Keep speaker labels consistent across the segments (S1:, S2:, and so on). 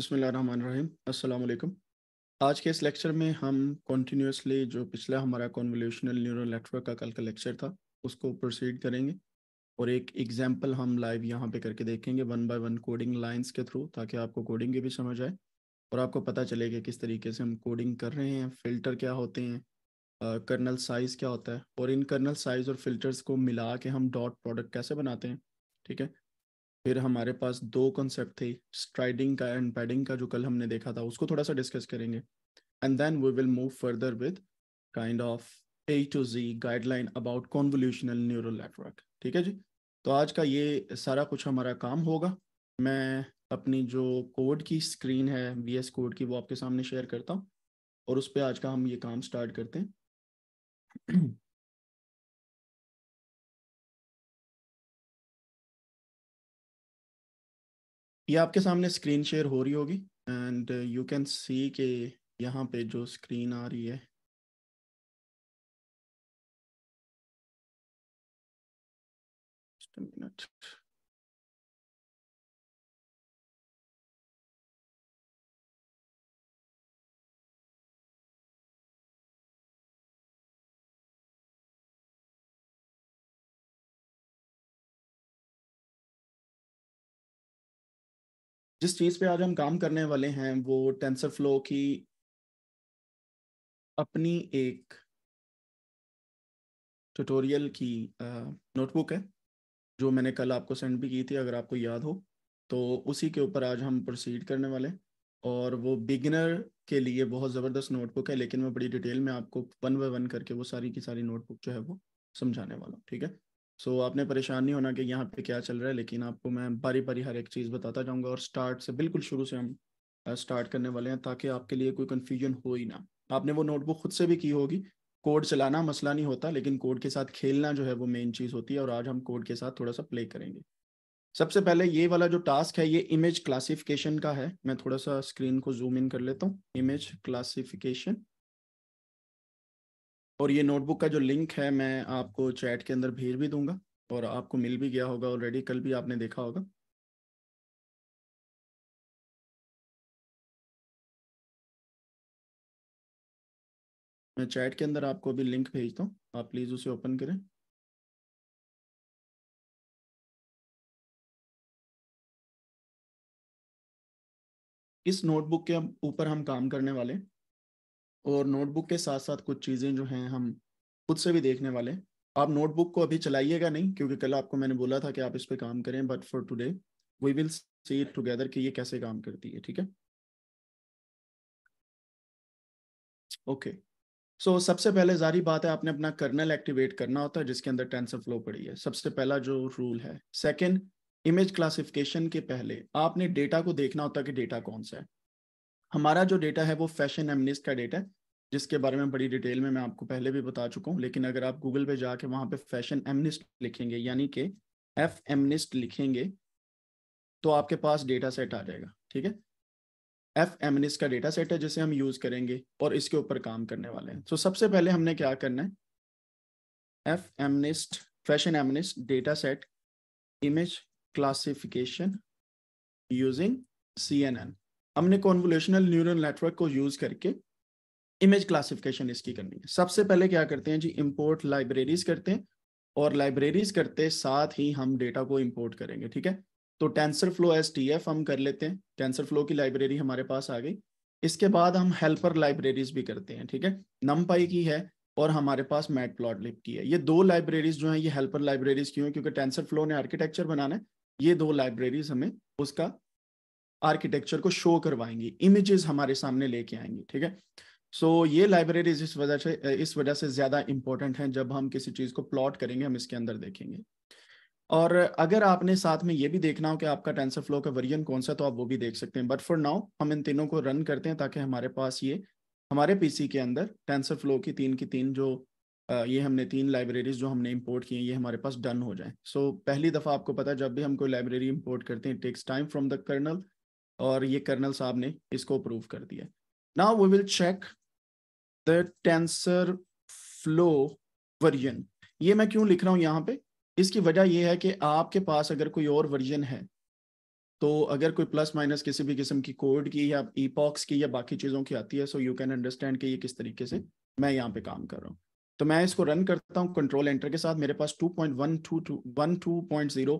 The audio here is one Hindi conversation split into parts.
S1: अस्सलाम वालेकुम आज के इस लेक्चर में हम कॉन्टीन्यूसली जो पिछला हमारा कॉन्वोल्यूशनल न्यूरल नेटवर्क का कल का लेक्चर था उसको प्रोसीड करेंगे और एक एग्जांपल हम लाइव यहाँ पे करके देखेंगे one by one coding lines के थ्रू ताकि आपको कोडिंग की भी समझ आए और आपको पता चले कि किस तरीके से हम कोडिंग कर रहे हैं फ़िल्टर क्या होते हैं कर्नल साइज़ क्या होता है और इन कर्नल साइज़ और फिल्टर्स को मिला के हम डॉट प्रोडक्ट कैसे बनाते हैं ठीक है फिर हमारे पास दो कॉन्सेप्ट थे स्ट्राइडिंग का एंड पैडिंग का जो कल हमने देखा था उसको थोड़ा सा डिस्कस करेंगे and then we will move further with kind of A to Z guideline about convolutional neural network ठीक है जी तो आज का ये सारा कुछ हमारा काम होगा मैं अपनी जो कोड की स्क्रीन है वी एस कोड की वो आपके सामने शेयर करता हूँ और उस पर आज
S2: का हम ये काम स्टार्ट करते हैं ये आपके सामने स्क्रीन शेयर हो रही होगी एंड यू कैन सी के यहाँ पे जो स्क्रीन आ रही है मिनट जिस चीज़ पे आज हम काम करने वाले हैं वो टेंसर फ्लो की
S1: अपनी एक ट्यूटोरियल की नोटबुक है जो मैंने कल आपको सेंड भी की थी अगर आपको याद हो तो उसी के ऊपर आज हम प्रोसीड करने वाले हैं और वो बिगिनर के लिए बहुत ज़बरदस्त नोटबुक है लेकिन मैं बड़ी डिटेल में आपको वन बाई वन करके वो सारी की सारी नोटबुक जो है वो समझाने वाला हूँ ठीक है सो so, आपने परेशान नहीं होना कि यहाँ पे क्या चल रहा है लेकिन आपको मैं बारी बारी हर एक चीज़ बताता जाऊँगा और स्टार्ट से बिल्कुल शुरू से हम स्टार्ट करने वाले हैं ताकि आपके लिए कोई कन्फ्यूजन हो ही ना आपने वो नोटबुक खुद से भी की होगी कोड चलाना मसला नहीं होता लेकिन कोड के साथ खेलना जो है वो मेन चीज़ होती है और आज हम कोड के साथ थोड़ा सा प्ले करेंगे सबसे पहले ये वाला जो टास्क है ये इमेज क्लासिफिकेशन का है मैं थोड़ा सा स्क्रीन को जूम इन कर लेता हूँ इमेज क्लासिफिकेशन और ये नोटबुक का जो लिंक है मैं आपको चैट के अंदर भेज भी
S2: दूंगा और आपको मिल भी गया होगा ऑलरेडी कल भी आपने देखा होगा मैं चैट के अंदर आपको अभी लिंक भेजता हूँ आप प्लीज़ उसे ओपन करें इस नोटबुक के ऊपर हम काम करने वाले हैं और
S1: नोटबुक के साथ साथ कुछ चीज़ें जो हैं हम खुद से भी देखने वाले आप नोटबुक को अभी चलाइएगा नहीं क्योंकि कल आपको मैंने बोला था कि आप इस पर काम करें but for today we will see it together कि ये कैसे काम करती है ठीक है ओके सो सबसे पहले जारी बात है आपने अपना कर्नल एक्टिवेट करना होता है जिसके अंदर टेंसर फ्लो पड़ी है सबसे पहला जो रूल है सेकेंड इमेज क्लासिफिकेशन के पहले आपने डेटा को देखना होता है कि डेटा कौन सा है हमारा जो डेटा है वो फैशन एमनिस्ट का डेटा है जिसके बारे में बड़ी डिटेल में मैं आपको पहले भी बता चुका हूँ लेकिन अगर आप गूगल पे जाके वहाँ पे फैशन एमनिस्ट लिखेंगे यानी कि एफ एमनिस्ट लिखेंगे तो आपके पास डेटा सेट आ जाएगा ठीक है एफ एमनिस्ट का डेटा सेट है जिसे हम यूज करेंगे और इसके ऊपर काम करने वाले हैं तो सबसे पहले हमने क्या करना है F MNIST fashion MNIST data set image classification using C हमने कॉन्वोल्यूशनल न्यूरल नेटवर्क को यूज करके इमेज क्लासिफिकेशन इसकी करनी है सबसे पहले क्या करते हैं जी इंपोर्ट लाइब्रेरीज करते हैं और लाइब्रेरीज करते साथ ही हम डेटा को इंपोर्ट करेंगे ठीक है तो TensorFlow as T F हम कर लेते हैं टेंसर फ्लो की लाइब्रेरी हमारे पास आ गई इसके बाद हम हेल्पर लाइब्रेरीज भी करते हैं ठीक है नम पाई की है और हमारे पास मैट प्लॉट लिप की है ये दो लाइब्रेरीज जो है ये हेल्पर लाइब्रेरीज क्यों है क्योंकि टेंसर फ्लो ने आर्किटेक्चर बनाना है ये दो लाइब्रेरीज हमें उसका आर्किटेक्चर को शो करवाएंगी इमेजेस हमारे सामने लेके आएंगी ठीक है सो so, ये लाइब्रेरीज इस वजह से इस वजह से ज़्यादा इंपॉर्टेंट हैं जब हम किसी चीज़ को प्लॉट करेंगे हम इसके अंदर देखेंगे और अगर आपने साथ में ये भी देखना हो कि आपका टेंसर फ्लो का वर्जन कौन सा तो आप वो भी देख सकते हैं बट फॉर नाउ हम इन तीनों को रन करते हैं ताकि हमारे पास ये हमारे पीसी के अंदर टेंसर फ्लो की तीन की तीन जो ये हमने तीन लाइब्रेरीज जो हमने इम्पोर्ट की हैं ये हमारे पास डन हो जाए सो so, पहली दफ़ा आपको पता है जब भी हम कोई लाइब्रेरी इम्पोर्ट करते हैं takes time from the kernel और ये कर्नल साहब ने इसको अप्रूव कर दिया now we will check the TensorFlow version ये मैं क्यों लिख रहा हूँ यहाँ पे इसकी वजह यह है कि आपके पास अगर कोई और वर्जन है तो अगर कोई प्लस माइनस किसी भी किस्म की कोड की या ईपॉक्स की या बाकी चीज़ों की आती है सो यू कैन अंडरस्टैंड कि ये किस तरीके से मैं यहाँ पे काम कर रहा हूँ तो मैं इसको रन करता हूँ कंट्रोल एंटर के साथ मेरे पास two point one two two one zero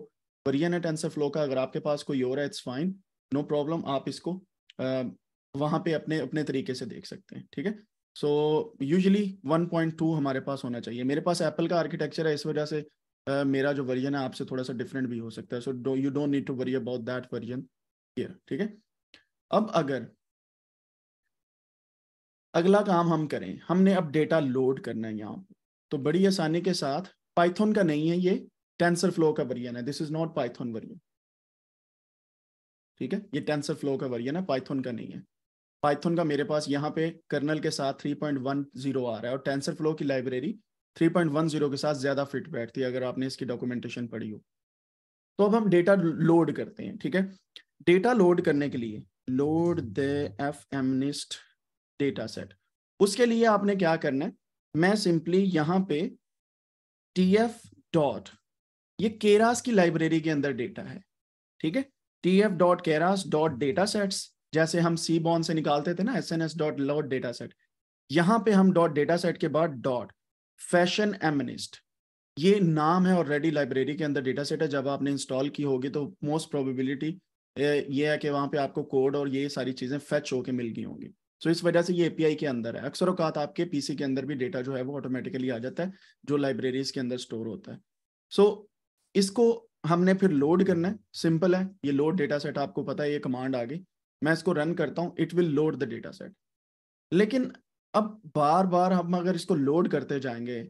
S1: version है टेंसर फ्लो का अगर आपके पास कोई और है इट्स फाइन नो प्रॉब्लम आप इसको आ, वहाँ पे अपने अपने तरीके से देख सकते हैं ठीक है सो यूजली 1.2 हमारे पास होना चाहिए मेरे पास एप्पल का आर्किटेक्चर है इस वजह से uh, मेरा जो वर्जन है आपसे थोड़ा सा डिफरेंट भी हो सकता है so you don't need to worry about that version ठीक है अब अगर अगला काम हम करें हमने अब डेटा लोड करना है यहाँ तो बड़ी आसानी के साथ पाइथन का नहीं है ये टेंसर फ्लो का वर्जन है this is not Python version ठीक है ये टेंसर फ्लो का वर्जन है पाइथन का नहीं है पाइथन का मेरे पास यहाँ पे कर्नल के साथ 3.10 आ रहा है और टेंसर फ्लो की लाइब्रेरी 3.10 के साथ ज़्यादा फिट बैठती है अगर आपने इसकी डॉक्यूमेंटेशन पढ़ी हो तो अब हम डेटा लोड करते हैं ठीक है डेटा लोड करने के लिए load the F MNIST data set उसके लिए आपने क्या करना है मैं सिंपली यहाँ पे टी एफ डॉट ये केरास की लाइब्रेरी के अंदर डेटा है ठीक है T F dot Keras dot data sets जैसे हम सी बॉन से निकालते थे ना S N S dot load data set यहाँ पे हम डॉट डेटा सेट के बाद डॉट फैशन एमनिस्ट ये नाम है ऑलरेडी लाइब्रेरी के अंदर डेटा सेट है जब आपने इंस्टॉल की होगी तो मोस्ट प्रोबेबिलिटी ये है कि वहाँ पे आपको कोड और ये सारी चीज़ें फैच होके मिल गई होंगी सो so, इस वजह से ये एपीआई के अंदर है अक्सर अवकात आपके पीसी के अंदर भी डेटा जो है वो ऑटोमेटिकली आ जाता है जो लाइब्रेरीज के अंदर स्टोर होता है सो so, इसको हमने फिर लोड करना है सिंपल है ये लोड डेटा सेट आपको पता है ये कमांड आ गई मैं इसको रन करता हूँ it will load the data set लेकिन अब बार बार हम अगर इसको लोड करते जाएंगे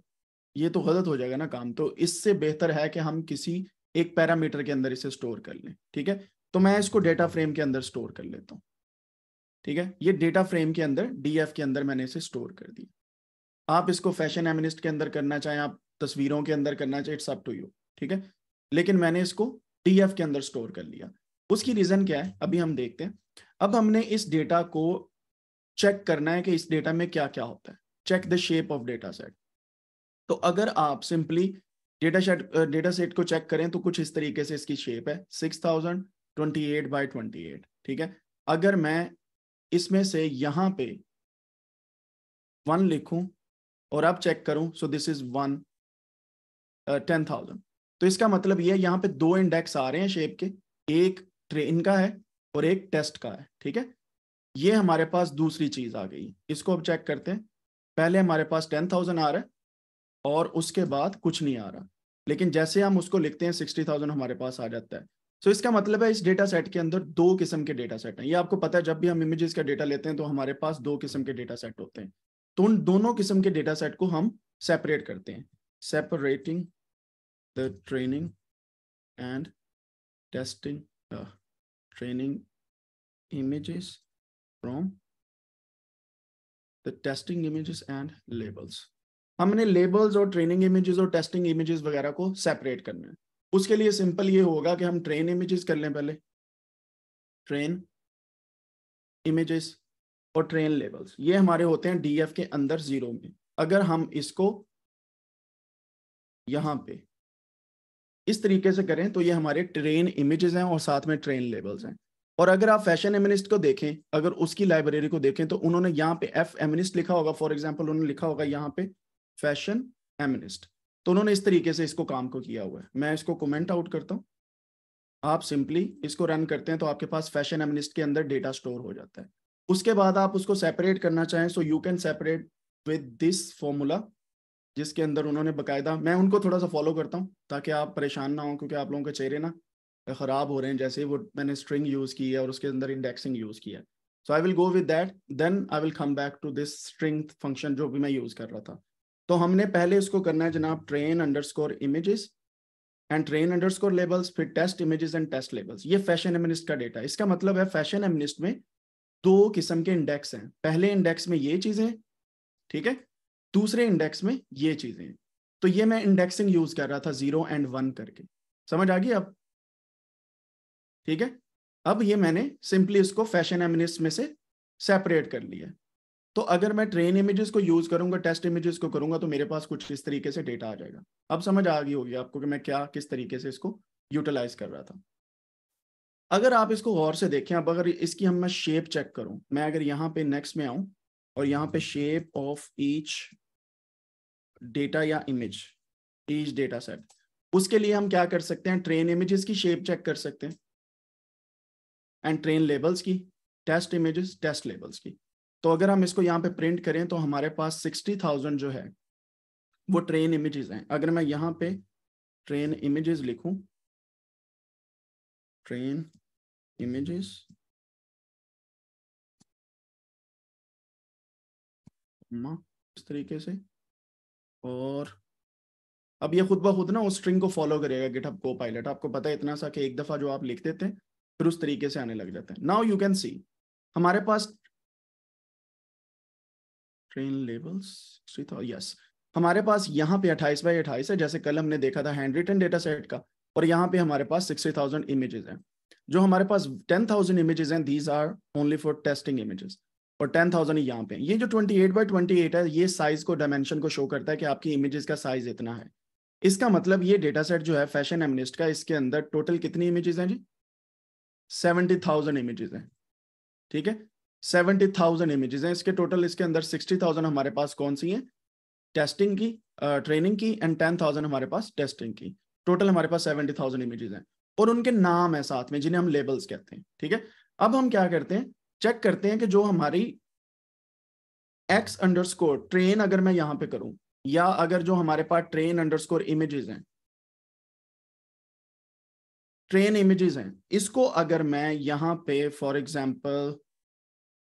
S1: ये तो गलत हो जाएगा ना काम तो इससे बेहतर है कि हम किसी एक पैरामीटर के अंदर इसे स्टोर कर लें ठीक है तो मैं इसको डेटा फ्रेम के अंदर स्टोर कर लेता हूँ ठीक है ये डेटा फ्रेम के अंदर डीएफ के अंदर मैंने इसे स्टोर कर दिया आप इसको फैशन एमिनिस्ट के अंदर करना चाहें आप तस्वीरों के अंदर करना चाहें इट्स अप टू यू ठीक है लेकिन मैंने इसको डीएफ के अंदर स्टोर कर लिया उसकी रीजन क्या है अभी हम देखते हैं अब हमने इस डेटा को चेक करना है कि इस डेटा में क्या क्या होता है check the shape of data set तो अगर आप simply data set data set को चेक करें तो कुछ इस तरीके से इसकी शेप है six thousand twenty eight by twenty eight ठीक है अगर मैं इसमें से यहां पे वन लिखूं और अब चेक करूं so this is one ten thousand तो इसका मतलब ये यह है यहाँ पे दो इंडेक्स आ रहे हैं शेप के एक ट्रेन का है और एक टेस्ट का है ठीक है ये हमारे पास दूसरी चीज आ गई इसको अब चेक करते हैं पहले हमारे पास टेन थाउजेंड आ रहा है और उसके बाद कुछ नहीं आ रहा लेकिन जैसे हम उसको लिखते हैं सिक्सटी थाउजेंड हमारे पास आ जाता है सो so, इसका मतलब है इस डेटा सेट के अंदर दो किस्म के डेटा सेट हैं ये आपको पता है जब भी हम इमेजेस का डेटा लेते हैं तो हमारे पास दो किस्म के डेटा सेट होते हैं तो उन दोनों किस्म के डेटा सेट को हम सेपरेट करते हैं separating the
S2: training and testing training images from the testing images
S1: and labels. हमने लेबल्स और ट्रेनिंग इमेजेस और टेस्टिंग इमेजेस वगैरह को सेपरेट करना है उसके लिए सिंपल ये होगा कि हम ट्रेन इमेजेस कर लें पहले ट्रेन इमेजेस और ट्रेन लेबल्स ये हमारे होते हैं डीएफ के अंदर जीरो में अगर हम इसको यहाँ पे इस तरीके से करें तो ये हमारे ट्रेन इमेजेस हैं और साथ में ट्रेन लेबल्स हैं और अगर आप फैशन एमिनिस्ट को देखें अगर उसकी लाइब्रेरी को देखें तो उन्होंने यहाँ पे एफ एमिनिस्ट लिखा होगा फॉर एग्जाम्पल उन्होंने लिखा होगा यहाँ पे फैशन एमिनिस्ट तो उन्होंने इस तरीके से इसको काम को किया हुआ है मैं इसको कमेंट आउट करता हूँ आप सिंपली इसको रन करते हैं तो आपके पास फैशन एमिनिस्ट के अंदर डेटा स्टोर हो जाता है उसके बाद आप उसको सेपरेट करना चाहें so you can separate with this formula जिसके अंदर उन्होंने बकायदा मैं उनको थोड़ा सा फॉलो करता हूँ ताकि आप परेशान ना हो क्योंकि आप लोगों के चेहरे ना ख़राब हो रहे हैं जैसे वो मैंने स्ट्रिंग यूज़ की है और उसके अंदर इंडेक्सिंग यूज़ किया so I will go with that then I will come back to this string function जो भी मैं यूज़ कर रहा था तो हमने पहले इसको करना है जनाब train underscore images and train underscore labels फिर test images and test labels ये फैशन एमिनिस्ट का डेटा इसका मतलब है फैशन एमिनिस्ट में दो किस्म के इंडेक्स हैं पहले इंडेक्स में ये चीज़ें ठीक है दूसरे इंडेक्स में ये चीज़ें तो ये मैं इंडेक्सिंग यूज़ कर रहा था जीरो एंड वन करके समझ आ गई अब ठीक है अब ये मैंने सिंपली इसको फैशन एमिनिस में से सेपरेट कर लिया तो अगर मैं ट्रेन इमेजेस को यूज करूंगा टेस्ट इमेजेस को करूंगा तो मेरे पास कुछ इस तरीके से डेटा आ जाएगा अब समझ आ गई होगी आपको कि मैं क्या किस तरीके से इसको यूटिलाइज कर रहा था अगर आप इसको गौर से देखें अब अगर इसकी हम मैं शेप चेक करूं मैं अगर यहाँ पे नेक्स्ट में आऊं और यहाँ पे शेप ऑफ ईच डेटा या इमेज ईच डेटा सेट उसके लिए हम क्या कर सकते हैं ट्रेन इमेजेस की शेप चेक कर सकते हैं एंड ट्रेन लेबल्स की टेस्ट इमेजेस टेस्ट लेबल्स की तो अगर हम इसको यहाँ पे प्रिंट करें तो हमारे पास सिक्सटी थाउजेंड जो है वो ट्रेन इमेजेस हैं अगर मैं यहाँ पे ट्रेन
S2: इमेजेस लिखूं ट्रेन इमेजेस इस तरीके से और अब ये खुद ब खुद ना उस स्ट्रिंग को
S1: फॉलो करेगा गिटहब को पायलट आपको पता है इतना सा कि एक दफा जो आप लिख देते हैं फिर उस तरीके से आने लग जाते हैं नाउ यू कैन सी हमारे पास ट्रेन लेबल्स यस हमारे पास यहाँ पे 28 बाई 28 है जैसे कल हमने देखा था हैंड रिटन डेटा सेट का और यहाँ पे हमारे पास 60,000 इमेजेस हैं जो हमारे पास 10,000 इमेजेस हैं these are only for testing images और 10,000 यहाँ पे ये जो 28 बाई 28 है ये साइज को डायमेंशन को शो करता है कि आपकी इमेजेस का साइज इतना है इसका मतलब ये डेटा सेट जो है फैशन एमनिस्ट का इसके अंदर टोटल कितनी इमेजेस हैं जी सेवेंटी थाउजेंड इमेजेस हैं ठीक है सेवेंटी थाउजेंड इमेजेस हैं इसके टोटल इसके अंदर सिक्सटी थाउजेंड हमारे पास कौन सी हैं टेस्टिंग की ट्रेनिंग uh, की एंड टेन थाउजेंड हमारे पास टेस्टिंग की टोटल हमारे पास सेवेंटी थाउजेंड इमेजेस हैं और उनके नाम है साथ में जिन्हें हम लेबल्स कहते हैं ठीक है अब हम क्या करते हैं चेक करते हैं कि जो हमारी एक्स अंडर स्कोर ट्रेन अगर मैं यहाँ पे करूँ या अगर जो हमारे पास ट्रेन अंडर स्कोर इमेजेस हैं ट्रेन इमेजेस हैं इसको अगर मैं यहाँ पे फॉर एग्जाम्पल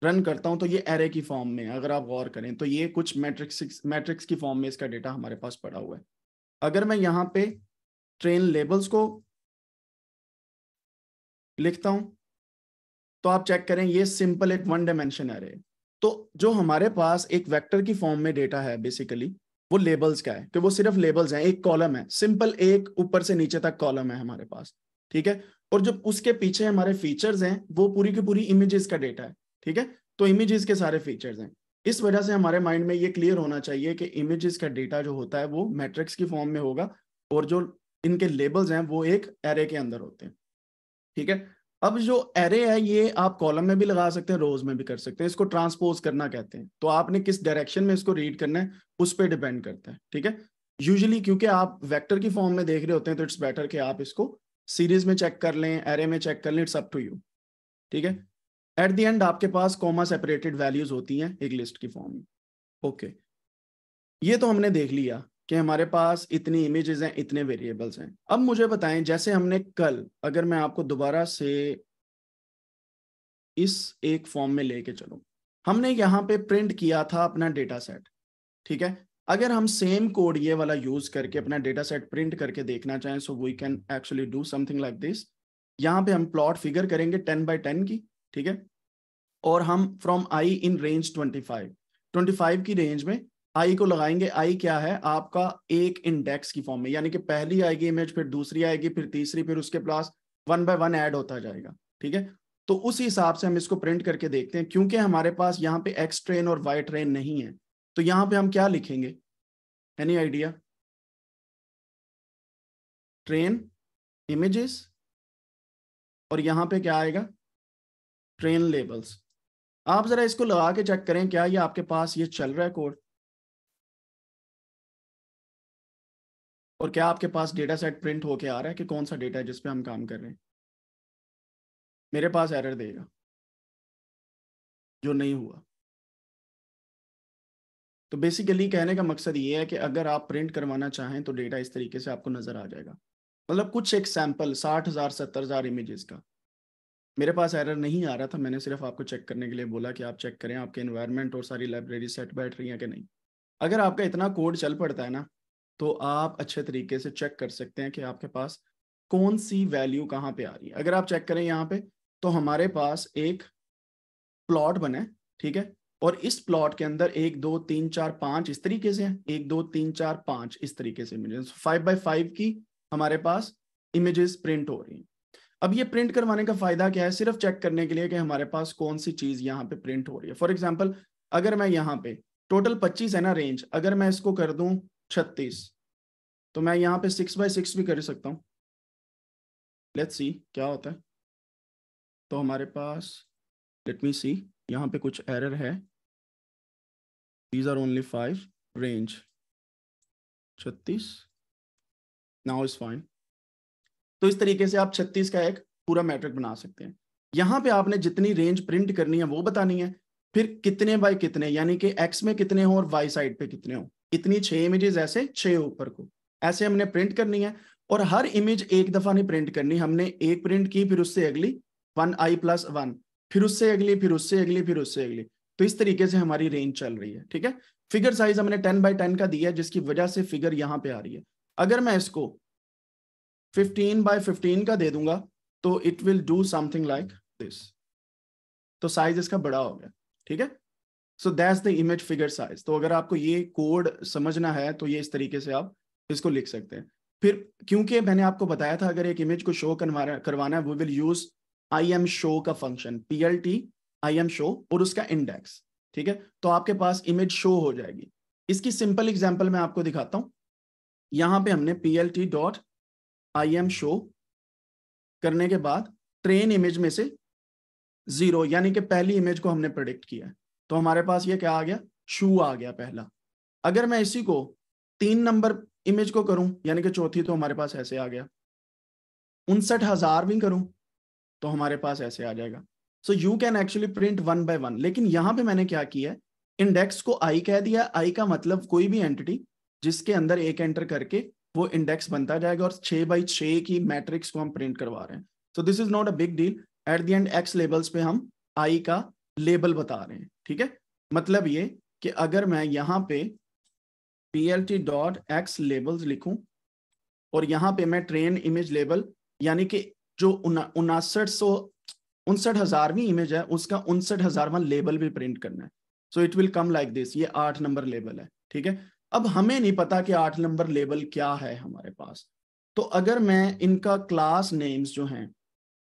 S1: रन करता हूँ तो ये एरे की फॉर्म में अगर आप गौर करें तो ये कुछ मैट्रिक्स मैट्रिक्स की फॉर्म में इसका डेटा हमारे पास पड़ा हुआ है अगर मैं यहाँ पे ट्रेन लेबल्स को लिखता हूँ तो आप चेक करें ये सिंपल एक वन डायमेंशन एरे तो जो हमारे पास एक वैक्टर की फॉर्म में डेटा है बेसिकली वो लेबल्स का है कि तो वो सिर्फ लेबल्स हैं एक कॉलम है सिंपल एक ऊपर से नीचे तक कॉलम है हमारे पास ठीक है और जब उसके पीछे हमारे फीचर्स हैं वो पूरी की पूरी इमेजेस का डेटा है ठीक है तो इमेजेस के सारे फीचर्स हैं इस वजह से हमारे माइंड में ये क्लियर होना चाहिए कि इमेजेस का डेटा जो होता है वो मैट्रिक्स की फॉर्म में होगा और जो इनके लेबल्स हैं वो एक एरे के अंदर होते हैं ठीक है अब जो एरे है ये आप कॉलम में भी लगा सकते हैं रोज में भी कर सकते हैं इसको ट्रांसपोज करना कहते हैं तो आपने किस डायरेक्शन में इसको रीड करना है उस पर डिपेंड करता है ठीक है यूजली क्योंकि आप वेक्टर की फॉर्म में देख रहे होते हैं तो इट्स बेटर कि आप इसको सीरीज में चेक कर लें एरे में चेक कर लें इट्स अप टू यू ठीक है एट द एंड आपके पास कॉमा सेपरेटेड वैल्यूज होती हैं एक लिस्ट की फॉर्म में ओके okay. ये तो हमने देख लिया कि हमारे पास इतनी इमेजेस हैं इतने वेरिएबल्स हैं अब मुझे बताएं जैसे हमने कल अगर मैं आपको दोबारा से इस एक फॉर्म में लेके चलूं हमने यहाँ पे प्रिंट किया था अपना डेटा सेट ठीक है अगर हम सेम कोड ये वाला यूज करके अपना डेटा सेट प्रिंट करके देखना चाहें so we can actually do something like this यहाँ पे हम प्लॉट फिगर करेंगे टेन बाय टेन की ठीक है और हम from I in range twenty five twenty five की रेंज में आई को लगाएंगे आई क्या है आपका एक इंडेक्स की फॉर्म में यानी कि पहली आएगी इमेज फिर दूसरी आएगी फिर तीसरी फिर उसके plus one by one add होता जाएगा ठीक है तो उस हिसाब से हम इसको प्रिंट करके देखते हैं क्योंकि हमारे पास यहाँ पे एक्स ट्रेन और वाई ट्रेन नहीं है तो
S2: यहां पे हम क्या लिखेंगे एनी आइडिया ट्रेन इमेजेस और यहां पे क्या आएगा
S1: ट्रेन लेबल्स आप जरा इसको लगा के चेक करें क्या ये आपके पास ये चल रहा है कोड
S2: और क्या आपके पास डेटा सेट प्रिंट होके आ रहा है कि कौन सा डेटा है जिसपे हम काम कर रहे हैं मेरे पास एरर देगा जो नहीं हुआ
S1: तो बेसिकली कहने का मकसद ये है कि अगर आप प्रिंट करवाना चाहें तो डेटा इस तरीके से आपको नज़र आ जाएगा मतलब कुछ एक सैम्पल साठ हज़ार सत्तर हज़ार इमेजेस का मेरे पास एरर नहीं आ रहा था मैंने सिर्फ आपको चेक करने के लिए बोला कि आप चेक करें आपके इन्वायरमेंट और सारी लाइब्रेरी सेट बैठ रही है कि नहीं अगर आपका इतना कोड चल पड़ता है ना तो आप अच्छे तरीके से चेक कर सकते हैं कि आपके पास कौन सी वैल्यू कहाँ पे आ रही है अगर आप चेक करें यहाँ पे तो हमारे पास एक प्लॉट बने ठीक है और इस प्लॉट के अंदर एक दो तीन चार पांच इस तरीके से हैं एक दो तीन चार पांच इस तरीके से इमेजेस फाइव बाई फाइव की हमारे पास इमेजेस प्रिंट हो रही हैं अब ये प्रिंट करवाने का फायदा क्या है सिर्फ चेक करने के लिए कि हमारे पास कौन सी चीज यहाँ पे प्रिंट हो रही है फॉर एग्जाम्पल अगर मैं यहाँ पे टोटल पच्चीस है ना रेंज अगर मैं इसको कर दू छत्तीस तो मैं यहाँ पे सिक्स बाय सिक्स भी कर
S2: सकता हूँ लेट्स सी क्या होता है तो हमारे पास लेट मी सी यहाँ पे कुछ एरर है These are only
S1: five range. 36. Now is fine. तो इस तरीके से आप 36 का एक पूरा मैट्रिक बना सकते हैं यहां पे आपने जितनी रेंज प्रिंट करनी है वो बतानी है फिर कितने बाय कितने यानी कि एक्स में कितने हो और वाई साइड पे कितने हो इतनी छह इमेजेस ऐसे छह ऊपर को ऐसे हमने प्रिंट करनी है और हर इमेज एक दफा नहीं प्रिंट करनी हमने एक प्रिंट की फिर उससे अगली वन आई प्लस वन फिर उससे अगली फिर उससे अगली फिर उससे अगली तो इस तरीके से हमारी रेंज चल रही है ठीक है फिगर साइज हमने टेन बाई टेन का दिया है जिसकी वजह से फिगर यहां पे आ रही है अगर मैं इसको फिफ्टीन बाय फिफ्टीन का दे दूंगा तो it will do something like this तो साइज इसका बड़ा हो गया ठीक है so that's the image figure size तो अगर आपको ये कोड समझना है तो ये इस तरीके से आप इसको लिख सकते हैं फिर क्योंकि मैंने आपको बताया था अगर एक इमेज को शो करवाना करवाना है we will use I M show का function P L T I M show और उसका इंडेक्स ठीक है तो आपके पास इमेज शो हो जाएगी इसकी सिंपल एग्जाम्पल मैं आपको दिखाता हूं यहां पे हमने P L T dot I M show करने के बाद ट्रेन इमेज में से जीरो यानी कि पहली इमेज को हमने प्रोडिक्ट किया है तो हमारे पास ये क्या आ गया शू आ गया पहला अगर मैं इसी को तीन नंबर इमेज को करूं यानी कि चौथी तो हमारे पास ऐसे आ गया उनसठ हजार भी करूं तो हमारे पास ऐसे आ जाएगा so you can actually print one by one लेकिन यहां पे मैंने क्या किया है इंडेक्स को आई कह दिया आई का मतलब कोई भी एंटिटी जिसके अंदर एक एंटर करके वो इंडेक्स बनता जाएगा और छे बाई छे की मैट्रिक्स को हम प्रिंट करवा रहे हैं so this is not a big deal at the end X labels पे हम आई का लेबल बता रहे हैं ठीक है मतलब ये कि अगर मैं यहाँ पे P L T dot X labels लिखूं और यहाँ पे मैं ट्रेन इमेज लेबल यानी कि जो उनासठ सौ उनसठ हजारवीं इमेज है उसका उनसठ हजारवा लेबल भी प्रिंट करना है so it will come like this ये आठ नंबर लेबल है ठीक है अब हमें नहीं पता कि आठ नंबर लेबल क्या है हमारे पास तो अगर मैं इनका क्लास नेम्स जो हैं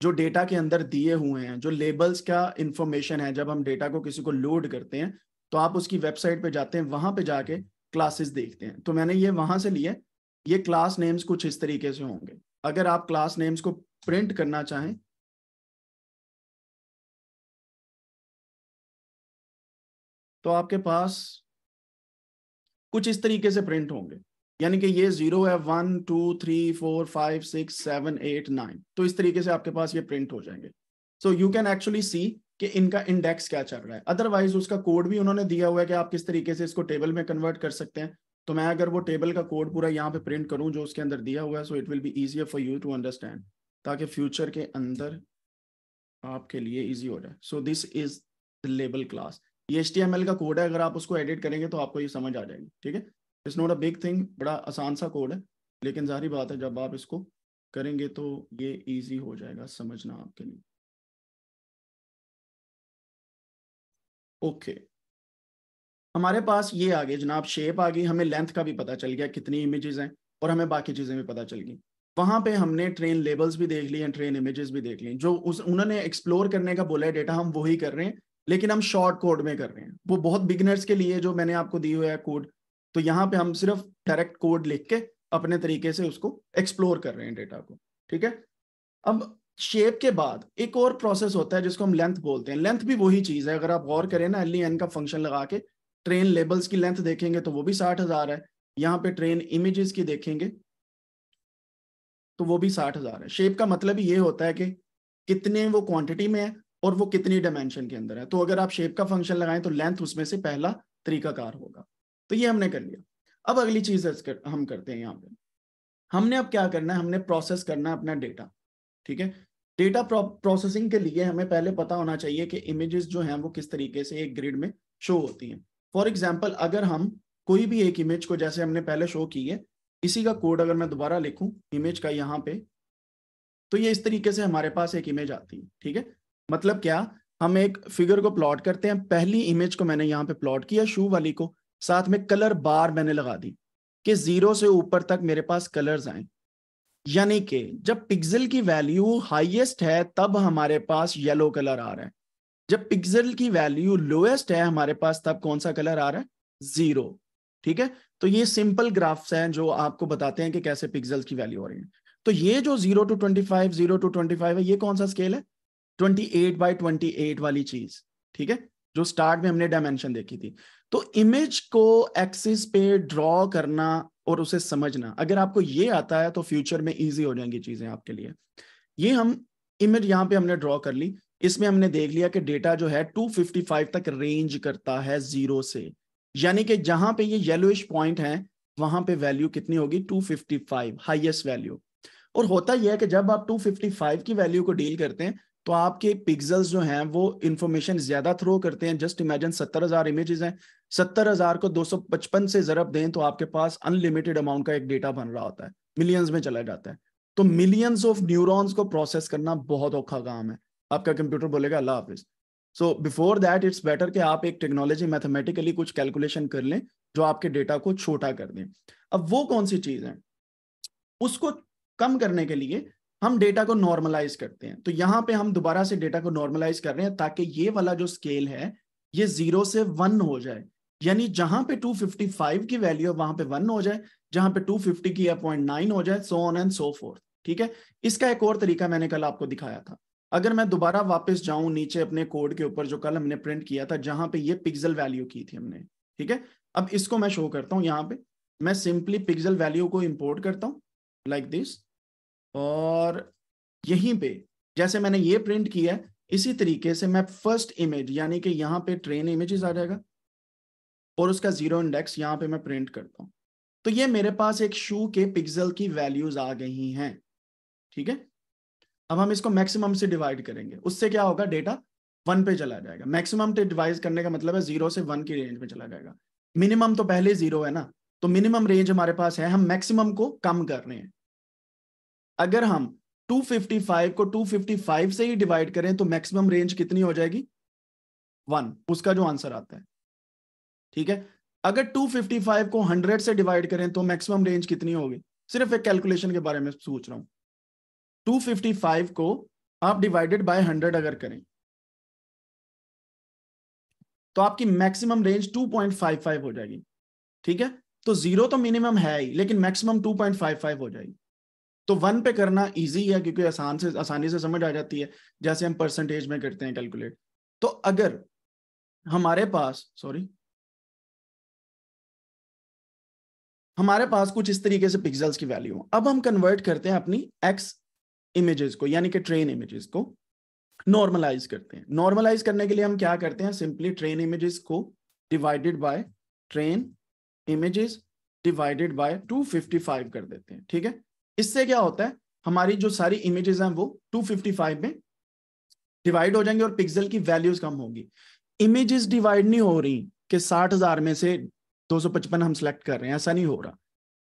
S1: जो डेटा के अंदर दिए हुए हैं जो लेबल्स का इंफॉर्मेशन है जब हम डेटा को किसी को लोड करते हैं तो आप उसकी वेबसाइट पे जाते हैं वहां पे जाके क्लासेस देखते हैं तो मैंने ये वहां से लिए ये क्लास नेम्स कुछ इस तरीके से होंगे
S2: अगर आप क्लास नेम्स को प्रिंट करना चाहें तो आपके पास कुछ इस तरीके से प्रिंट होंगे यानी कि ये जीरो है one two three four
S1: five six seven eight nine तो इस तरीके से आपके पास ये प्रिंट हो जाएंगे so you can actually see कि इनका इंडेक्स क्या चल रहा है अदरवाइज उसका कोड भी उन्होंने दिया हुआ है कि आप किस तरीके से इसको टेबल में कन्वर्ट कर सकते हैं तो मैं अगर वो टेबल का कोड पूरा यहाँ पे प्रिंट करूँ जो उसके अंदर दिया हुआ है so it will be easier for you to understand ताकि फ्यूचर के अंदर आपके लिए ईजी हो जाए so this is the label class ये एच का कोड है अगर आप उसको एडिट करेंगे तो आपको ये समझ आ जाएगी ठीक है it's not a big thing बड़ा आसान सा कोड है लेकिन जारी बात है जब आप इसको
S2: करेंगे तो ये इजी हो जाएगा समझना आपके लिए ओके okay. हमारे पास ये आ गए
S1: जनाब शेप आ गई हमें लेंथ का भी पता चल गया कितनी इमेजेस हैं और हमें बाकी चीज़ें भी पता चल गई वहां पे हमने ट्रेन लेबल्स भी देख ली हैं ट्रेन इमेजेस भी देख ली जो उस उन्होंने एक्सप्लोर करने का बोला है डेटा हम वही कर रहे हैं लेकिन हम शॉर्ट कोड में कर रहे हैं वो बहुत बिगनर्स के लिए जो मैंने आपको दी हुआ है कोड तो यहाँ पे हम सिर्फ डायरेक्ट कोड लिख के अपने तरीके से उसको एक्सप्लोर कर रहे हैं डेटा को ठीक है अब शेप के बाद एक और प्रोसेस होता है जिसको हम लेंथ बोलते हैं लेंथ भी वही चीज है अगर आप गौर करें ना एल एन e का फंक्शन लगा के ट्रेन लेबल्स की लेंथ देखेंगे तो वो भी साठ हजार है यहाँ पे ट्रेन इमेजेस की देखेंगे तो वो भी साठ हजार है शेप का मतलब ये होता है कि कितने वो क्वांटिटी में है और वो कितनी डायमेंशन के अंदर है तो अगर आप शेप का फंक्शन लगाएं तो लेंथ उसमें से पहला तरीकाकार होगा तो ये हमने कर लिया अब अगली चीज कर, हम करते हैं यहाँ पे हमने अब क्या करना है हमने प्रोसेस करना है अपना डेटा ठीक है डेटा प्रोसेसिंग के लिए हमें पहले पता होना चाहिए कि इमेजेस जो हैं वो किस तरीके से एक ग्रिड में शो होती हैं फॉर एग्जाम्पल अगर हम कोई भी एक इमेज को जैसे हमने पहले शो की है इसी का कोड अगर मैं दोबारा लिखूं इमेज का यहाँ पे तो ये इस तरीके से हमारे पास एक इमेज आती है ठीक है मतलब क्या हम एक फिगर को प्लॉट करते हैं पहली इमेज को मैंने यहाँ पे प्लॉट किया शू वाली को साथ में कलर बार मैंने लगा दी कि जीरो से ऊपर तक मेरे पास कलर्स आए यानी कि जब पिक्सल की वैल्यू हाईएस्ट है तब हमारे पास येलो कलर आ रहा है जब पिक्सल की वैल्यू लोएस्ट है हमारे पास तब कौन सा कलर आ रहा है जीरो ठीक है तो ये सिंपल ग्राफ्स हैं जो आपको बताते हैं कि कैसे पिक्सल की वैल्यू हो रही है तो ये जो zero to twenty five zero to twenty five है ये कौन सा स्केल है twenty eight by twenty eight वाली चीज ठीक है जो स्टार्ट में हमने डायमेंशन देखी थी तो इमेज को एक्सिस पे ड्रॉ करना और उसे समझना अगर आपको ये आता है तो फ्यूचर में इजी हो जाएंगी चीजें आपके लिए ये हम इमेज यहाँ पे हमने ड्रॉ कर ली इसमें हमने देख लिया कि डेटा जो है 255 तक रेंज करता है जीरो से यानी कि जहां पे ये येलोइश पॉइंट है वहां पे वैल्यू कितनी होगी 255 हाईएस्ट वैल्यू और होता यह है कि जब आप 255 की वैल्यू को डील करते हैं तो आपके पिक्सल्स जो हैं वो इंफॉर्मेशन ज्यादा थ्रो करते हैं जस्ट इमेजिन सत्तर हजार इमेजेस हैं सत्तर हजार को दो सौ पचपन से जरब दें तो आपके पास अनलिमिटेड अमाउंट का एक डेटा बन रहा होता है मिलियंस में चला जाता है तो मिलियंस ऑफ न्यूरॉन्स को प्रोसेस करना बहुत औखा काम है आपका कंप्यूटर बोलेगा अल्लाह हाफिज so before that it's better कि आप एक टेक्नोलॉजी मैथमेटिकली कुछ कैलकुलेशन कर लें जो आपके डेटा को छोटा कर दें अब वो कौन सी चीज है उसको कम करने के लिए हम डेटा को नॉर्मलाइज करते हैं तो यहाँ पे हम दोबारा से डेटा को नॉर्मलाइज कर रहे हैं ताकि ये वाला जो स्केल है ये जीरो से वन हो जाए यानी जहां पे 255 की वैल्यू है वहां पे वन हो जाए जहां पे 250 की पॉइंट नाइन हो जाए so on and so forth ठीक है इसका एक और तरीका मैंने कल आपको दिखाया था अगर मैं दोबारा वापस जाऊं नीचे अपने कोड के ऊपर जो कल हमने प्रिंट किया था जहां पे ये पिक्सल वैल्यू की थी हमने ठीक है अब इसको मैं शो करता हूं यहाँ पे मैं सिंपली पिक्सल वैल्यू को इम्पोर्ट करता हूँ लाइक दिस और यहीं पे जैसे मैंने ये प्रिंट किया है इसी तरीके से मैं फर्स्ट इमेज यानी कि यहाँ पे ट्रेन इमेजेस आ जाएगा और उसका जीरो इंडेक्स यहाँ पे मैं प्रिंट करता हूँ तो ये मेरे पास एक शू के पिक्सल की वैल्यूज आ गई हैं ठीक है अब हम इसको मैक्सिमम से डिवाइड करेंगे उससे क्या होगा डेटा वन पे चला जाएगा मैक्सिमम पे डिवाइड करने का मतलब है जीरो से वन की रेंज में चला जाएगा मिनिमम तो पहले जीरो है ना तो मिनिमम रेंज हमारे पास है हम मैक्सिमम को कम कर रहे हैं अगर हम 255 को 255 से ही डिवाइड करें तो मैक्सिमम रेंज कितनी हो जाएगी वन उसका जो आंसर आता है ठीक है अगर 255 को 100 से डिवाइड करें तो मैक्सिमम रेंज कितनी होगी सिर्फ एक कैलकुलेशन के बारे में सोच रहा हूं 255 को आप डिवाइडेड बाय 100 अगर करें तो आपकी मैक्सिमम रेंज 2.55 हो जाएगी ठीक है तो जीरो तो मिनिमम है ही लेकिन मैक्सिमम 2.55 हो जाएगी तो वन पे करना ईजी है क्योंकि आसान से आसानी से समझ आ जाती है जैसे हम परसेंटेज में करते हैं कैलकुलेट तो अगर हमारे पास सॉरी हमारे पास कुछ इस तरीके से पिक्सल्स की वैल्यू हो अब हम कन्वर्ट करते हैं अपनी एक्स इमेजेस को यानी कि ट्रेन इमेजेस को नॉर्मलाइज करते हैं नॉर्मलाइज करने के लिए हम क्या करते हैं सिंपली ट्रेन इमेजेस को divided by train images divided by 255 कर देते हैं ठीक है इससे क्या होता है हमारी जो सारी इमेजेस हैं वो 255 में डिवाइड हो जाएंगे और पिक्सल की वैल्यूज कम होगी इमेजेस डिवाइड नहीं हो रही कि 60,000 में से 255 हम सिलेक्ट कर रहे हैं ऐसा नहीं हो रहा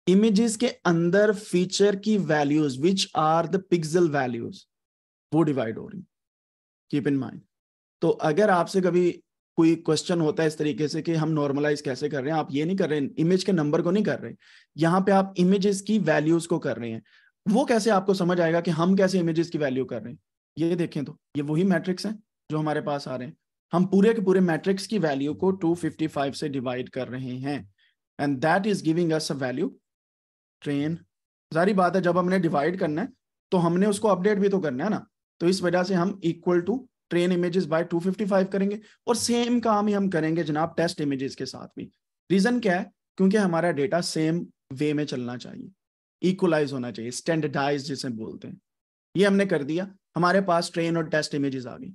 S1: इमेजेस के अंदर फीचर की values which are the pixel values वो डिवाइड हो रही कीप इन माइंड तो अगर आपसे कभी कोई क्वेश्चन होता है इस तरीके से कि हम नॉर्मलाइज कैसे कर रहे हैं आप ये नहीं कर रहे हैं इमेज के नंबर को नहीं कर रहे यहाँ पे आप इमेजेस की वैल्यूज को कर रहे हैं वो कैसे आपको समझ आएगा कि हम कैसे इमेजेस की वैल्यू कर रहे हैं ये देखें तो ये वही मैट्रिक्स है जो हमारे पास आ रहे हैं हम पूरे के पूरे मैट्रिक्स की वैल्यू को 255 से डिवाइड कर रहे हैं and that is giving us a value train जारी बात है जब हमने डिवाइड करना है तो हमने उसको अपडेट भी तो करना है ना तो इस वजह से हम equal to train images by 255 करेंगे और सेम काम ही हम करेंगे जनाब टेस्ट इमेजेस के साथ भी रीजन क्या है क्योंकि हमारा डेटा सेम वे में चलना चाहिए इक्वलाइज होना चाहिए स्टैंडर्डाइज जिसे बोलते हैं ये हमने कर दिया हमारे पास ट्रेन और टेस्ट इमेजेस आ गई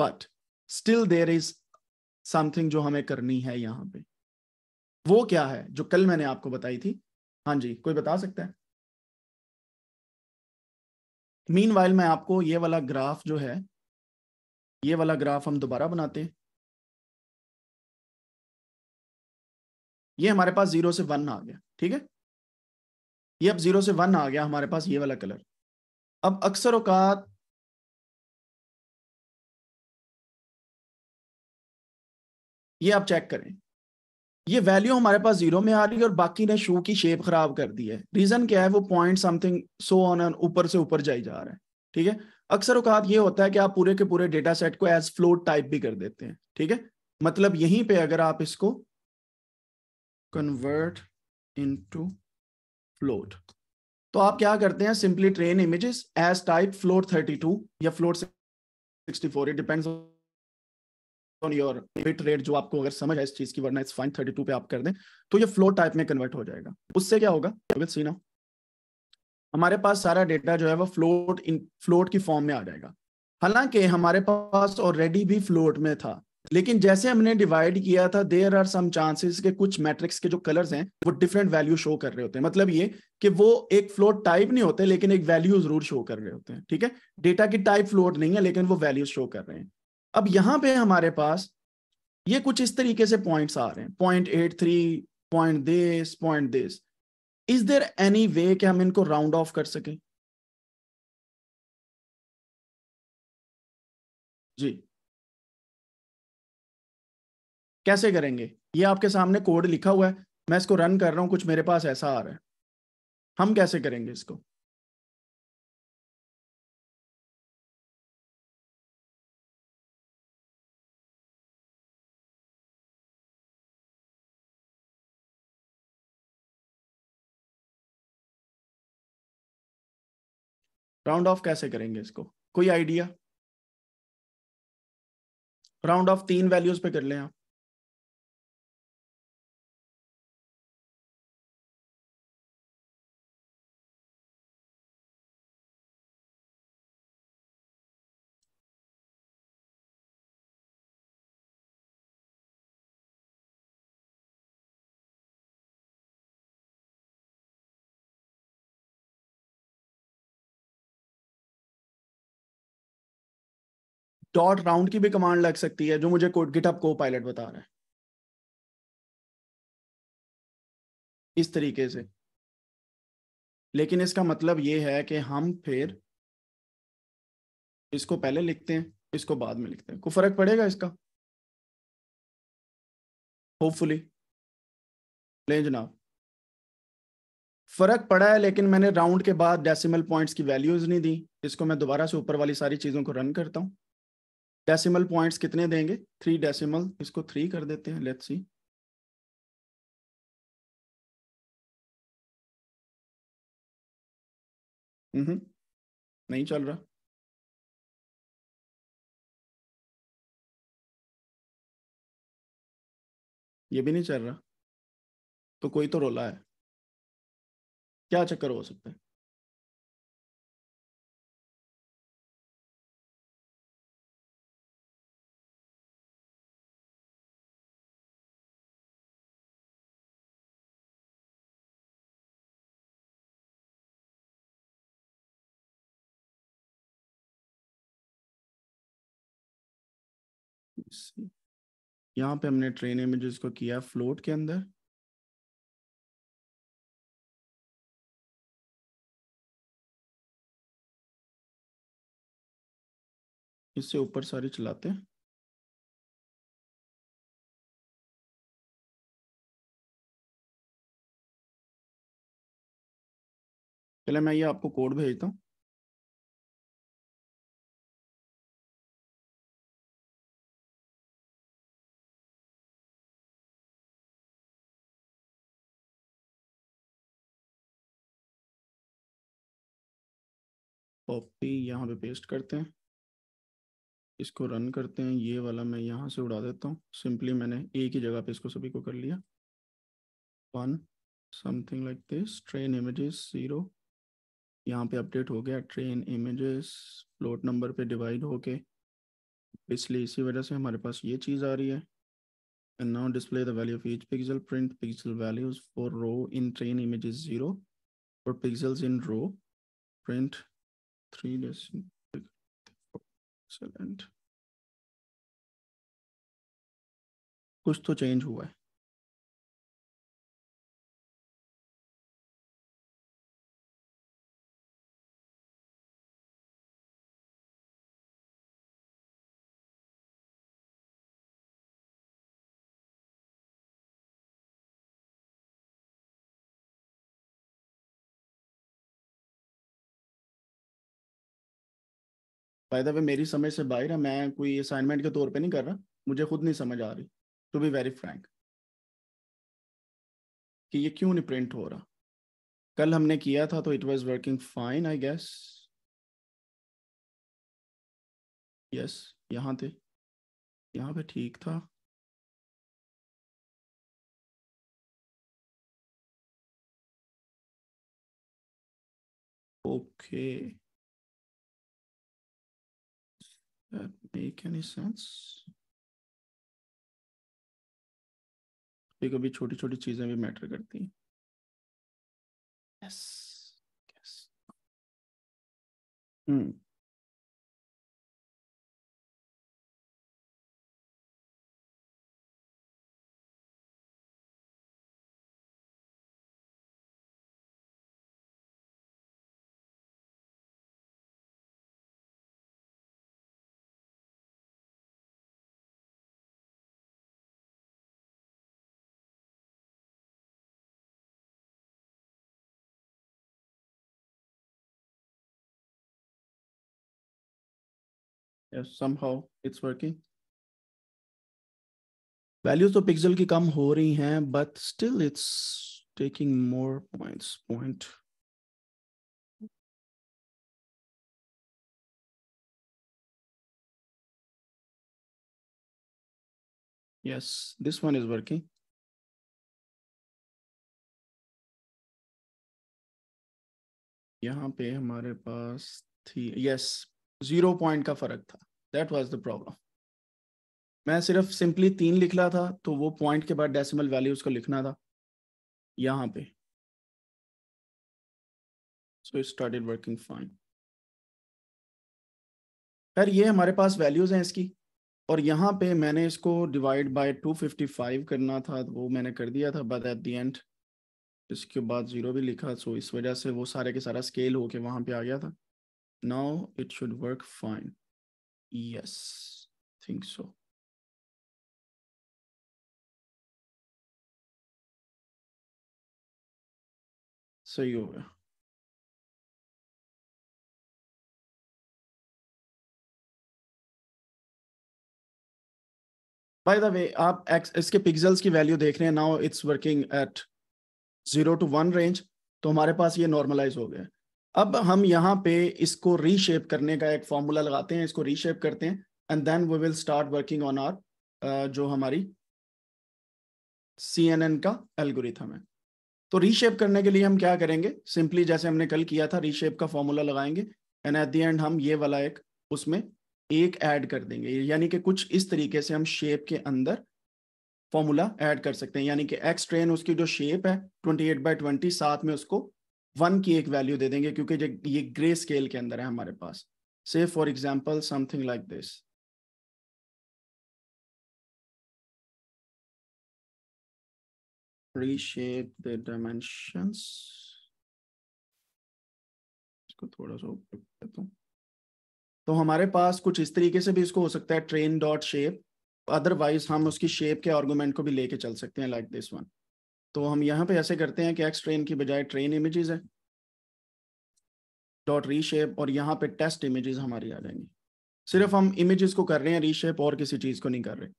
S1: but still there is something जो हमें करनी है यहाँ पे वो क्या है जो कल मैंने आपको बताई थी हाँ जी कोई बता सकता है
S2: मीन वाइल मैं आपको ये वाला ग्राफ जो है ये वाला ग्राफ हम दोबारा बनाते हैं ये हमारे पास जीरो से वन आ गया ठीक है ये अब जीरो से वन आ गया हमारे पास ये वाला कलर अब अक्सर औकात ये आप चेक करें ये वैल्यू हमारे
S1: पास जीरो में आ रही है और बाकी ने शू की शेप खराब कर दी है रीजन क्या है वो पॉइंट समथिंग सो ऑन ऊपर से ऊपर जाई जा रहा है ठीक है अक्सर अवकात ये होता है कि आप पूरे के पूरे डेटा सेट को एज फ्लोट टाइप भी कर देते हैं ठीक है मतलब यहीं पे अगर आप इसको कन्वर्ट इनटू फ्लोट तो आप क्या करते हैं simply train images as type float 32 या float 64 it depends on your bit rate जो आपको अगर समझ है इस चीज की वरना इट्स फाइन 32 पे आप कर दें तो ये फ्लोट टाइप में कन्वर्ट हो जाएगा उससे क्या होगा विल सी नाउ हमारे पास सारा डेटा जो है वो फ्लोट इन फ्लोट की फॉर्म में आ जाएगा हालांकि हमारे पास ऑलरेडी भी फ्लोट में था लेकिन जैसे हमने डिवाइड किया था देर आर सम चांसेस के कुछ मैट्रिक्स के जो कलर्स हैं वो डिफरेंट वैल्यू शो कर रहे होते हैं मतलब ये कि वो एक फ्लोट टाइप नहीं होते लेकिन एक वैल्यू जरूर शो कर रहे होते हैं ठीक है डेटा की टाइप फ्लोट नहीं है लेकिन वो वैल्यूज शो कर रहे हैं अब यहाँ पे हमारे पास ये कुछ इस तरीके से पॉइंट्स आ रहे हैं point eight three
S2: point this point this is there any way कि हम इनको राउंड ऑफ कर सकें जी कैसे करेंगे ये आपके सामने कोड लिखा हुआ है मैं इसको रन कर रहा हूं कुछ मेरे पास ऐसा आ रहा है हम कैसे करेंगे इसको राउंड ऑफ कैसे करेंगे इसको कोई आइडिया राउंड ऑफ तीन वैल्यूज पे कर लें आप डॉट राउंड की भी कमांड लग सकती है जो मुझे गिटअप को पायलट बता रहा है इस तरीके से लेकिन इसका मतलब ये है कि हम फिर इसको पहले लिखते हैं इसको बाद में लिखते हैं कोई फर्क पड़ेगा इसका होपफुली ले जनाब फर्क पड़ा है लेकिन मैंने राउंड के बाद डेसिमल
S1: पॉइंट्स की वैल्यूज नहीं दी इसको मैं दोबारा से ऊपर वाली सारी चीजों को रन करता हूँ डेसिमल पॉइंट्स
S2: कितने देंगे थ्री डेसिमल इसको थ्री कर देते हैं लेट्स सी हम्म नहीं चल रहा ये भी नहीं चल रहा तो कोई तो रोला है क्या चक्कर हो सकता है सी यहाँ पे हमने ट्रेन इमेजेस को किया फ्लोट के अंदर इससे ऊपर सारी चलाते हैं पहले मैं ये आपको कोड भेजता हूँ कॉपी यहाँ पे पेस्ट करते हैं इसको रन करते हैं
S1: ये वाला मैं यहाँ से उड़ा देता हूँ सिंपली मैंने एक ही जगह पे इसको सभी को कर लिया one something like this train images zero यहाँ पे अपडेट हो गया ट्रेन इमेजेस फ्लोट नंबर पे डिवाइड होके इसलिए इसी वजह से हमारे पास ये चीज़ आ रही है and now display the value of each pixel print pixel values for row in train images zero और pixels in row print
S2: three days. Excellent. कुछ तो चेंज हुआ है बाय द वे मेरी समझ से बाहर है मैं कोई असाइनमेंट के
S1: तौर पे नहीं कर रहा मुझे खुद नहीं समझ आ रही टू बी वेरी फ्रैंक कि ये क्यों नहीं प्रिंट हो रहा कल हमने किया था तो it was working fine I guess
S2: yes यहाँ थे यहाँ पे ठीक था okay okay. that make any sense कभी छोटी छोटी चीजें भी मैटर करती हैं yes yes hmm yes, somehow it's working. Values तो पिक्सल की कम हो रही हैं but still it's taking more points point yes this one is working यहाँ पे हमारे पास थी यस जीरो पॉइंट का फर्क था दैट वाज द प्रॉब्लम
S1: मैं सिर्फ सिंपली तीन लिख रहा था तो वो पॉइंट के बाद डेसिमल वैल्यू उसको लिखना था
S2: यहाँ पे so it started working fine खैर ये हमारे पास वैल्यूज हैं इसकी और
S1: यहाँ पे मैंने इसको डिवाइड बाय 255 करना था वो मैंने कर दिया था बट एट दी एंड इसके बाद ज़ीरो भी लिखा सो इस वजह से वो सारे के सारा स्केल होके वहाँ पे आ गया
S2: था Now it should work fine. Yes, think so. So you by the way आप एक्स इसके पिक्सल्स की वैल्यू देख रहे हैं now it's working at
S1: zero to one range तो हमारे पास ये नॉर्मलाइज हो गया अब हम यहाँ पे इसको रीशेप करने का एक फॉर्मूला लगाते हैं इसको रीशेप करते हैं and then we will start working on our जो हमारी सी का एल्गोरिथम है तो रीशेप करने के लिए हम क्या करेंगे सिंपली जैसे हमने कल किया था रीशेप का फॉर्मूला लगाएंगे एंड एट दी एंड हम ये वाला एक उसमें एक ऐड कर देंगे यानी कि कुछ इस तरीके से हम शेप के अंदर फॉर्मूला ऐड कर सकते हैं यानी कि एक्स ट्रेन उसकी जो शेप है 28 एट बाई ट्वेंटी साथ में उसको वन की एक वैल्यू दे देंगे क्योंकि ये ग्रे
S2: स्केल के अंदर है हमारे पास से for example something like this appreciate the dimensions इसको थोड़ा
S1: सा ऊपर देता हूं तो हमारे पास कुछ इस तरीके से भी इसको हो सकता है ट्रेन डॉट शेप अदरवाइज हम उसकी शेप के आर्गुमेंट को भी लेके चल सकते हैं लाइक दिस वन तो हम यहाँ पे ऐसे करते हैं कि एक्स ट्रेन की बजाय ट्रेन इमेजेस है डॉट रीशेप और यहाँ पे टेस्ट इमेजेस हमारी आ जाएंगी सिर्फ हम इमेजेस को कर रहे हैं रीशेप और किसी चीज़ को नहीं कर रहे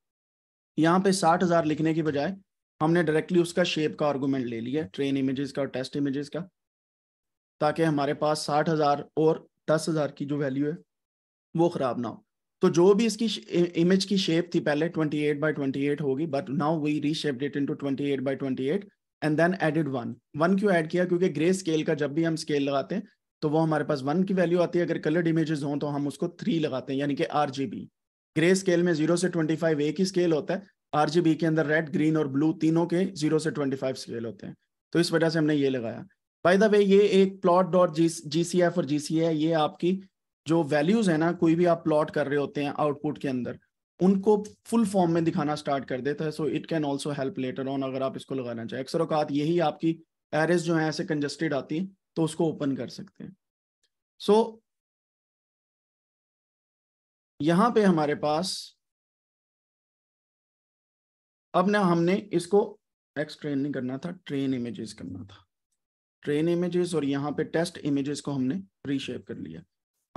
S1: यहाँ पे साठ हज़ार लिखने की बजाय हमने डायरेक्टली उसका शेप का आर्गूमेंट ले लिया ट्रेन इमेजेस का और टेस्ट इमेजेस का ताकि हमारे पास साठ हज़ार और दस हज़ार की जो वैल्यू है वो ख़राब ना हो तो जो भी इसकी इमेज की शेप थी पहले 28 बाय 28 होगी but now we reshaped it into 28 by 28 and then added one one क्यों ऐड किया क्योंकि ग्रे स्केल का जब भी हम स्केल लगाते हैं तो वो हमारे पास वन की वैल्यू आती है अगर कलर्ड इमेजेस हों तो हम उसको थ्री लगाते हैं यानी कि आर ग्रे स्केल में जीरो से ट्वेंटी फाइव एक ही स्केल होता है आर के अंदर रेड ग्रीन और ब्लू तीनों के जीरो से ट्वेंटी फाइव स्केल होते हैं तो इस वजह से हमने ये लगाया बाय द वे ये एक plot dot G C F और जी सी ए ये आपकी जो वैल्यूज है ना कोई भी आप प्लॉट कर रहे होते हैं आउटपुट के अंदर उनको फुल फॉर्म में दिखाना स्टार्ट कर देता है so it can also help later on अगर आप इसको लगाना चाहें अक्सर अवकात यही आपकी एरेस जो है ऐसे कंजस्टेड आती है तो उसको ओपन कर सकते हैं
S2: सो so, यहाँ पे हमारे पास अब ना हमने इसको एक्स ट्रेन नहीं करना था
S1: ट्रेन इमेजेस करना था ट्रेन इमेजेस और यहाँ पे टेस्ट इमेजेस को हमने रीशेप कर लिया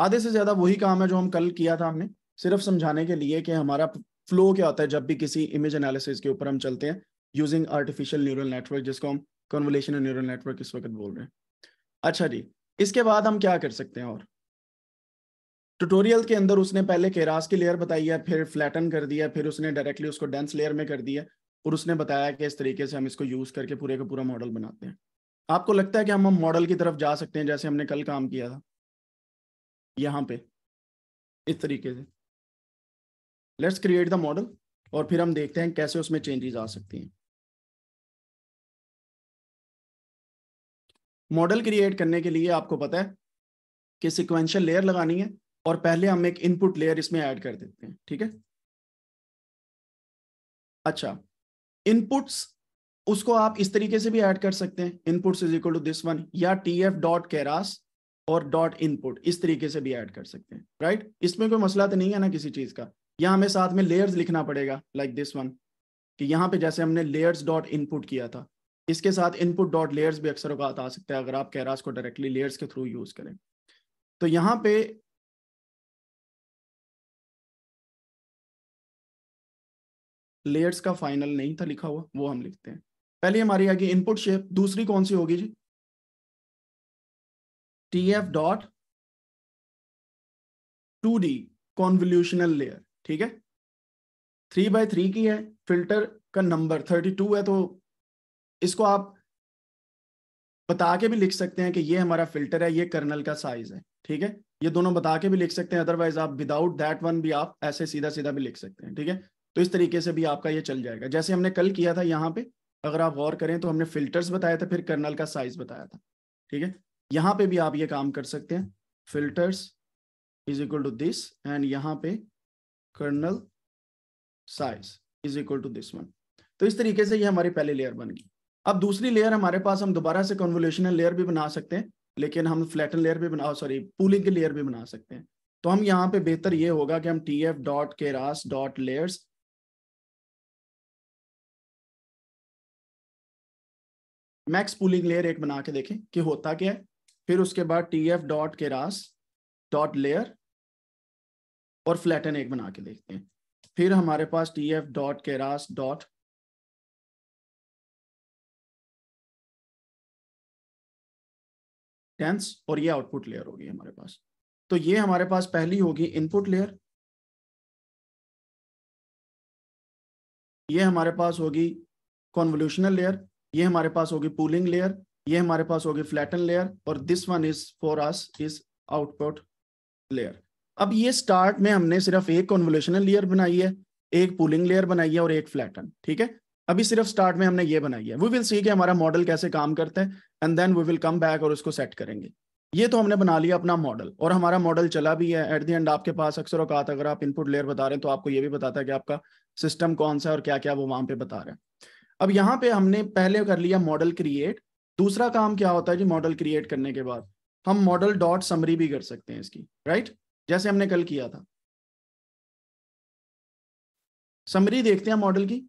S1: आधे से ज्यादा वही काम है जो हम कल किया था हमने सिर्फ समझाने के लिए कि हमारा फ्लो क्या होता है जब भी किसी इमेज एनालिसिस के ऊपर हम चलते हैं यूजिंग आर्टिफिशियल न्यूरल नेटवर्क जिसको हम कन्वलेशन न्यूरल नेटवर्क इस वक्त बोल रहे हैं अच्छा जी इसके बाद हम क्या कर सकते हैं और ट्यूटोरियल के अंदर उसने पहले केरास की लेयर बताई है फिर फ्लैटन कर दिया फिर उसने डायरेक्टली उसको डेंस लेयर में कर दिया और उसने बताया कि इस तरीके से हम इसको यूज करके पूरे का पूरा मॉडल बनाते हैं आपको लगता है कि हम हम मॉडल की तरफ जा सकते हैं जैसे हमने कल काम किया था
S2: यहाँ पे इस तरीके से लेट्स क्रिएट द मॉडल और फिर हम देखते हैं कैसे उसमें चेंजेस आ सकती हैं मॉडल क्रिएट करने के लिए आपको पता है
S1: कि सिक्वेंशियल लेयर लगानी है और पहले हम एक इनपुट लेयर इसमें ऐड कर देते हैं ठीक है अच्छा इनपुट्स उसको आप इस तरीके से भी ऐड कर सकते हैं inputs is equal to this one या टी एफ डॉट कैरास और डॉट इनपुट इस तरीके से भी ऐड कर सकते हैं राइट right? इसमें कोई मसला तो नहीं है ना किसी चीज का या हमें साथ में लेयर्स लिखना पड़ेगा लाइक दिस वन कि यहाँ पे जैसे हमने लेयर्स डॉट इनपुट किया था इसके साथ इनपुट डॉट लेयर्स भी अक्सर अवकात आ सकते हैं अगर आप कैरास को डायरेक्टली लेयर्स के थ्रू यूज करें
S2: तो यहाँ पे लेयर्स का फाइनल नहीं था लिखा हुआ वो हम लिखते हैं पहले हमारी आगे इनपुट शेप दूसरी कौन सी होगी जी tf dot 2d convolutional layer ठीक है थ्री बाय थ्री की है फिल्टर का नंबर थर्टी टू है तो इसको आप
S1: बता के भी लिख सकते हैं कि ये हमारा फिल्टर है ये कर्नल का साइज है ठीक है ये दोनों बता के भी लिख सकते हैं अदरवाइज आप विदाउट दैट वन भी आप ऐसे सीधा सीधा भी लिख सकते हैं ठीक है तो इस तरीके से भी आपका ये चल जाएगा जैसे हमने कल किया था यहाँ पे अगर आप गौर करें तो हमने फिल्टर्स बताया था फिर कर्नल का साइज बताया था ठीक है यहाँ पे भी आप ये काम कर सकते हैं filters is equal to this and यहां पे kernel size is equal to this one तो इस तरीके से ये हमारी पहली लेयर बन गई अब दूसरी लेयर हमारे पास हम दोबारा से कन्वोल्यूशनल लेयर भी बना सकते हैं लेकिन हम फ्लैटन लेयर भी बना सॉरी
S2: पूलिंग की लेयर भी बना सकते हैं तो हम यहाँ पे बेहतर ये होगा कि हम T F dot Keras dot layers max pooling layer एक बना के देखें कि होता क्या है फिर उसके बाद T F dot Keras dot layer और फ्लैटन एक बना के देखते हैं फिर हमारे पास T F dot Keras dot tense और ये आउटपुट लेयर होगी हमारे पास तो ये हमारे पास पहली होगी इनपुट लेयर ये हमारे पास होगी कॉन्वोल्यूशनल लेयर ये हमारे
S1: पास होगी पूलिंग लेयर ये हमारे पास होगी फ्लैटन लेयर और this one is for us is output layer अब ये स्टार्ट में हमने सिर्फ एक कॉन्वोल्यूशनल लेयर बनाई है एक पुलिंग लेयर बनाई है और एक फ्लैटन ठीक है अभी सिर्फ स्टार्ट में हमने ये बनाई है वी विल सी कि हमारा मॉडल कैसे काम करता है and then we will come back और उसको सेट करेंगे ये तो हमने बना लिया अपना मॉडल और हमारा मॉडल चला भी है एट दी एंड आपके पास अक्सर औकात अगर आप इनपुट लेयर बता रहे हैं तो आपको ये भी बताता है कि आपका सिस्टम कौन सा है और क्या क्या वो वहां पे बता रहे हैं अब यहाँ पे हमने पहले कर लिया मॉडल क्रिएट दूसरा काम क्या होता है जी मॉडल क्रिएट करने के बाद हम मॉडल डॉट समरी भी कर सकते हैं इसकी राइट जैसे हमने कल किया था समरी देखते हैं मॉडल की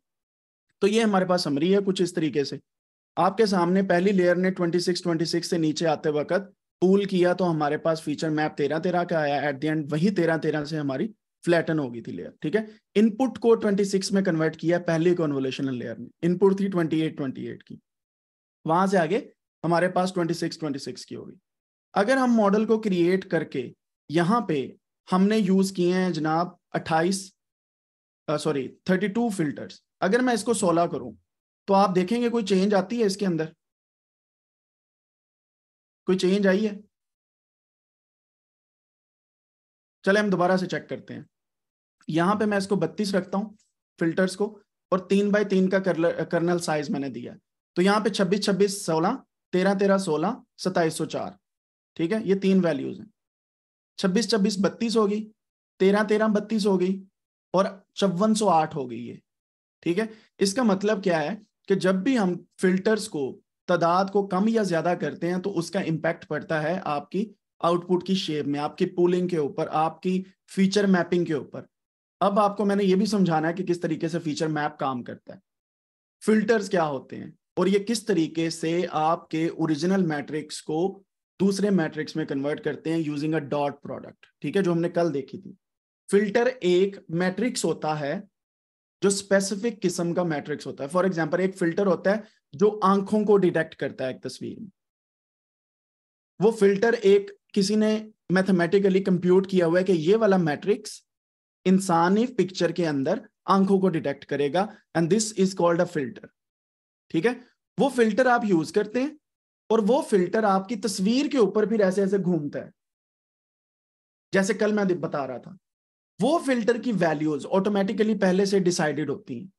S1: तो ये हमारे पास समरी है कुछ इस तरीके से आपके सामने पहली लेयर ने 26 26 से नीचे आते वक्त पूल किया तो हमारे पास फीचर मैप तेरह तेरह का आया एट द एंड वही तेरह तेरह से हमारी फ्लैटन होगी थी लेयर ठीक है इनपुट को 26 में कन्वर्ट किया पहली कॉन्वोलेशनल लेयर ने इनपुट थी 28 28 की वहां से आगे हमारे पास 26 26 की होगी अगर हम मॉडल को क्रिएट करके यहाँ पे हमने यूज किए हैं जनाब 28 सॉरी 32 फिल्टर्स अगर मैं इसको सोलह करूं तो आप देखेंगे कोई चेंज आती है इसके अंदर
S2: कोई चेंज आई है चले हम दोबारा से चेक करते हैं यहां पे मैं इसको 32 रखता
S1: हूं फिल्टर्स को और तीन बाय तीन का कर्नल साइज मैंने दिया है तो यहाँ पे छब्बीस छब्बीस सोलह तेरह तेरह सोलह सताइस सौ चार ठीक है ये तीन वैल्यूज हैं छब्बीस छब्बीस बत्तीस होगी तेरह तेरह बत्तीस हो गई और चौवन सौ आठ हो गई ये ठीक है इसका मतलब क्या है कि जब भी हम फिल्टर्स को तादाद को कम या ज्यादा करते हैं तो उसका इम्पैक्ट पड़ता है आपकी आउटपुट की शेप में आपकी पूलिंग के ऊपर आपकी फीचर मैपिंग के ऊपर अब आपको मैंने ये भी समझाना है कि किस तरीके से फीचर मैप काम करता है फिल्टर्स क्या होते हैं और ये किस तरीके से आपके ओरिजिनल मैट्रिक्स को दूसरे मैट्रिक्स में कन्वर्ट करते हैं यूजिंग अ डॉट प्रोडक्ट ठीक है जो हमने कल देखी थी फिल्टर एक मैट्रिक्स होता है जो स्पेसिफिक किस्म का मैट्रिक्स होता है फॉर एग्जाम्पल एक फिल्टर होता है जो आंखों को डिटेक्ट करता है एक तस्वीर में वो फिल्टर एक किसी ने मैथमेटिकली कंप्यूट किया हुआ है कि ये वाला मैट्रिक्स इंसानी पिक्चर के अंदर आंखों को डिटेक्ट करेगा and this is called a filter ठीक है वो फिल्टर आप यूज करते हैं और वो फिल्टर आपकी तस्वीर के ऊपर फिर ऐसे ऐसे घूमता है जैसे कल मैं बता रहा था वो फिल्टर की वैल्यूज ऑटोमेटिकली पहले से डिसाइडेड होती हैं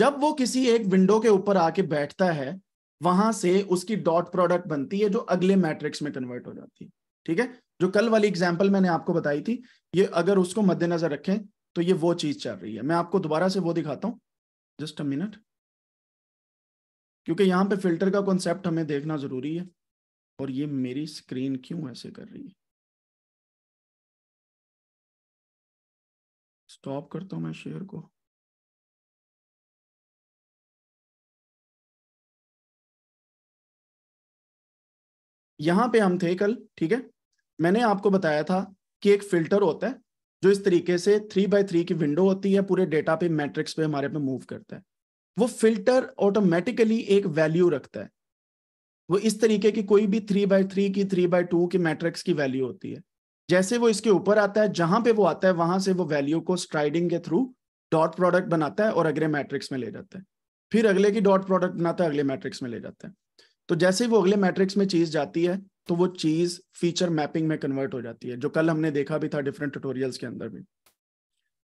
S1: जब वो किसी एक विंडो के ऊपर आके बैठता है वहां से उसकी डॉट प्रोडक्ट बनती है जो अगले मैट्रिक्स में कन्वर्ट हो जाती है ठीक है जो कल वाली एग्जाम्पल मैंने आपको बताई थी ये अगर उसको मद्देनजर रखें तो ये वो चीज चल रही है मैं आपको दोबारा से वो दिखाता हूँ जस्ट अ मिनट क्योंकि
S2: यहाँ पे फिल्टर का कॉन्सेप्ट हमें देखना ज़रूरी है और ये मेरी स्क्रीन क्यों ऐसे कर रही है स्टॉप करता हूँ मैं शेयर को यहाँ पे हम थे कल ठीक है
S1: मैंने आपको बताया था कि एक फिल्टर होता है जो इस तरीके से थ्री बाय थ्री की विंडो होती है पूरे डेटा पे मैट्रिक्स पे हमारे पे मूव करता है वो फिल्टर ऑटोमेटिकली एक वैल्यू रखता है वो इस तरीके की कोई भी थ्री बाय थ्री की थ्री बाय टू की मैट्रिक्स की वैल्यू होती है जैसे वो इसके ऊपर आता है जहां पे वो आता है वहां से वो वैल्यू को स्ट्राइडिंग के थ्रू डॉट प्रोडक्ट बनाता है और अगले मैट्रिक्स में ले जाता है फिर अगले की डॉट प्रोडक्ट बनाता है अगले मैट्रिक्स में ले जाता है तो जैसे ही वो अगले मैट्रिक्स में चीज जाती है तो वो चीज फीचर मैपिंग में कन्वर्ट हो जाती है जो कल हमने देखा भी था डिफरेंट ट्यूटोरियल्स के अंदर भी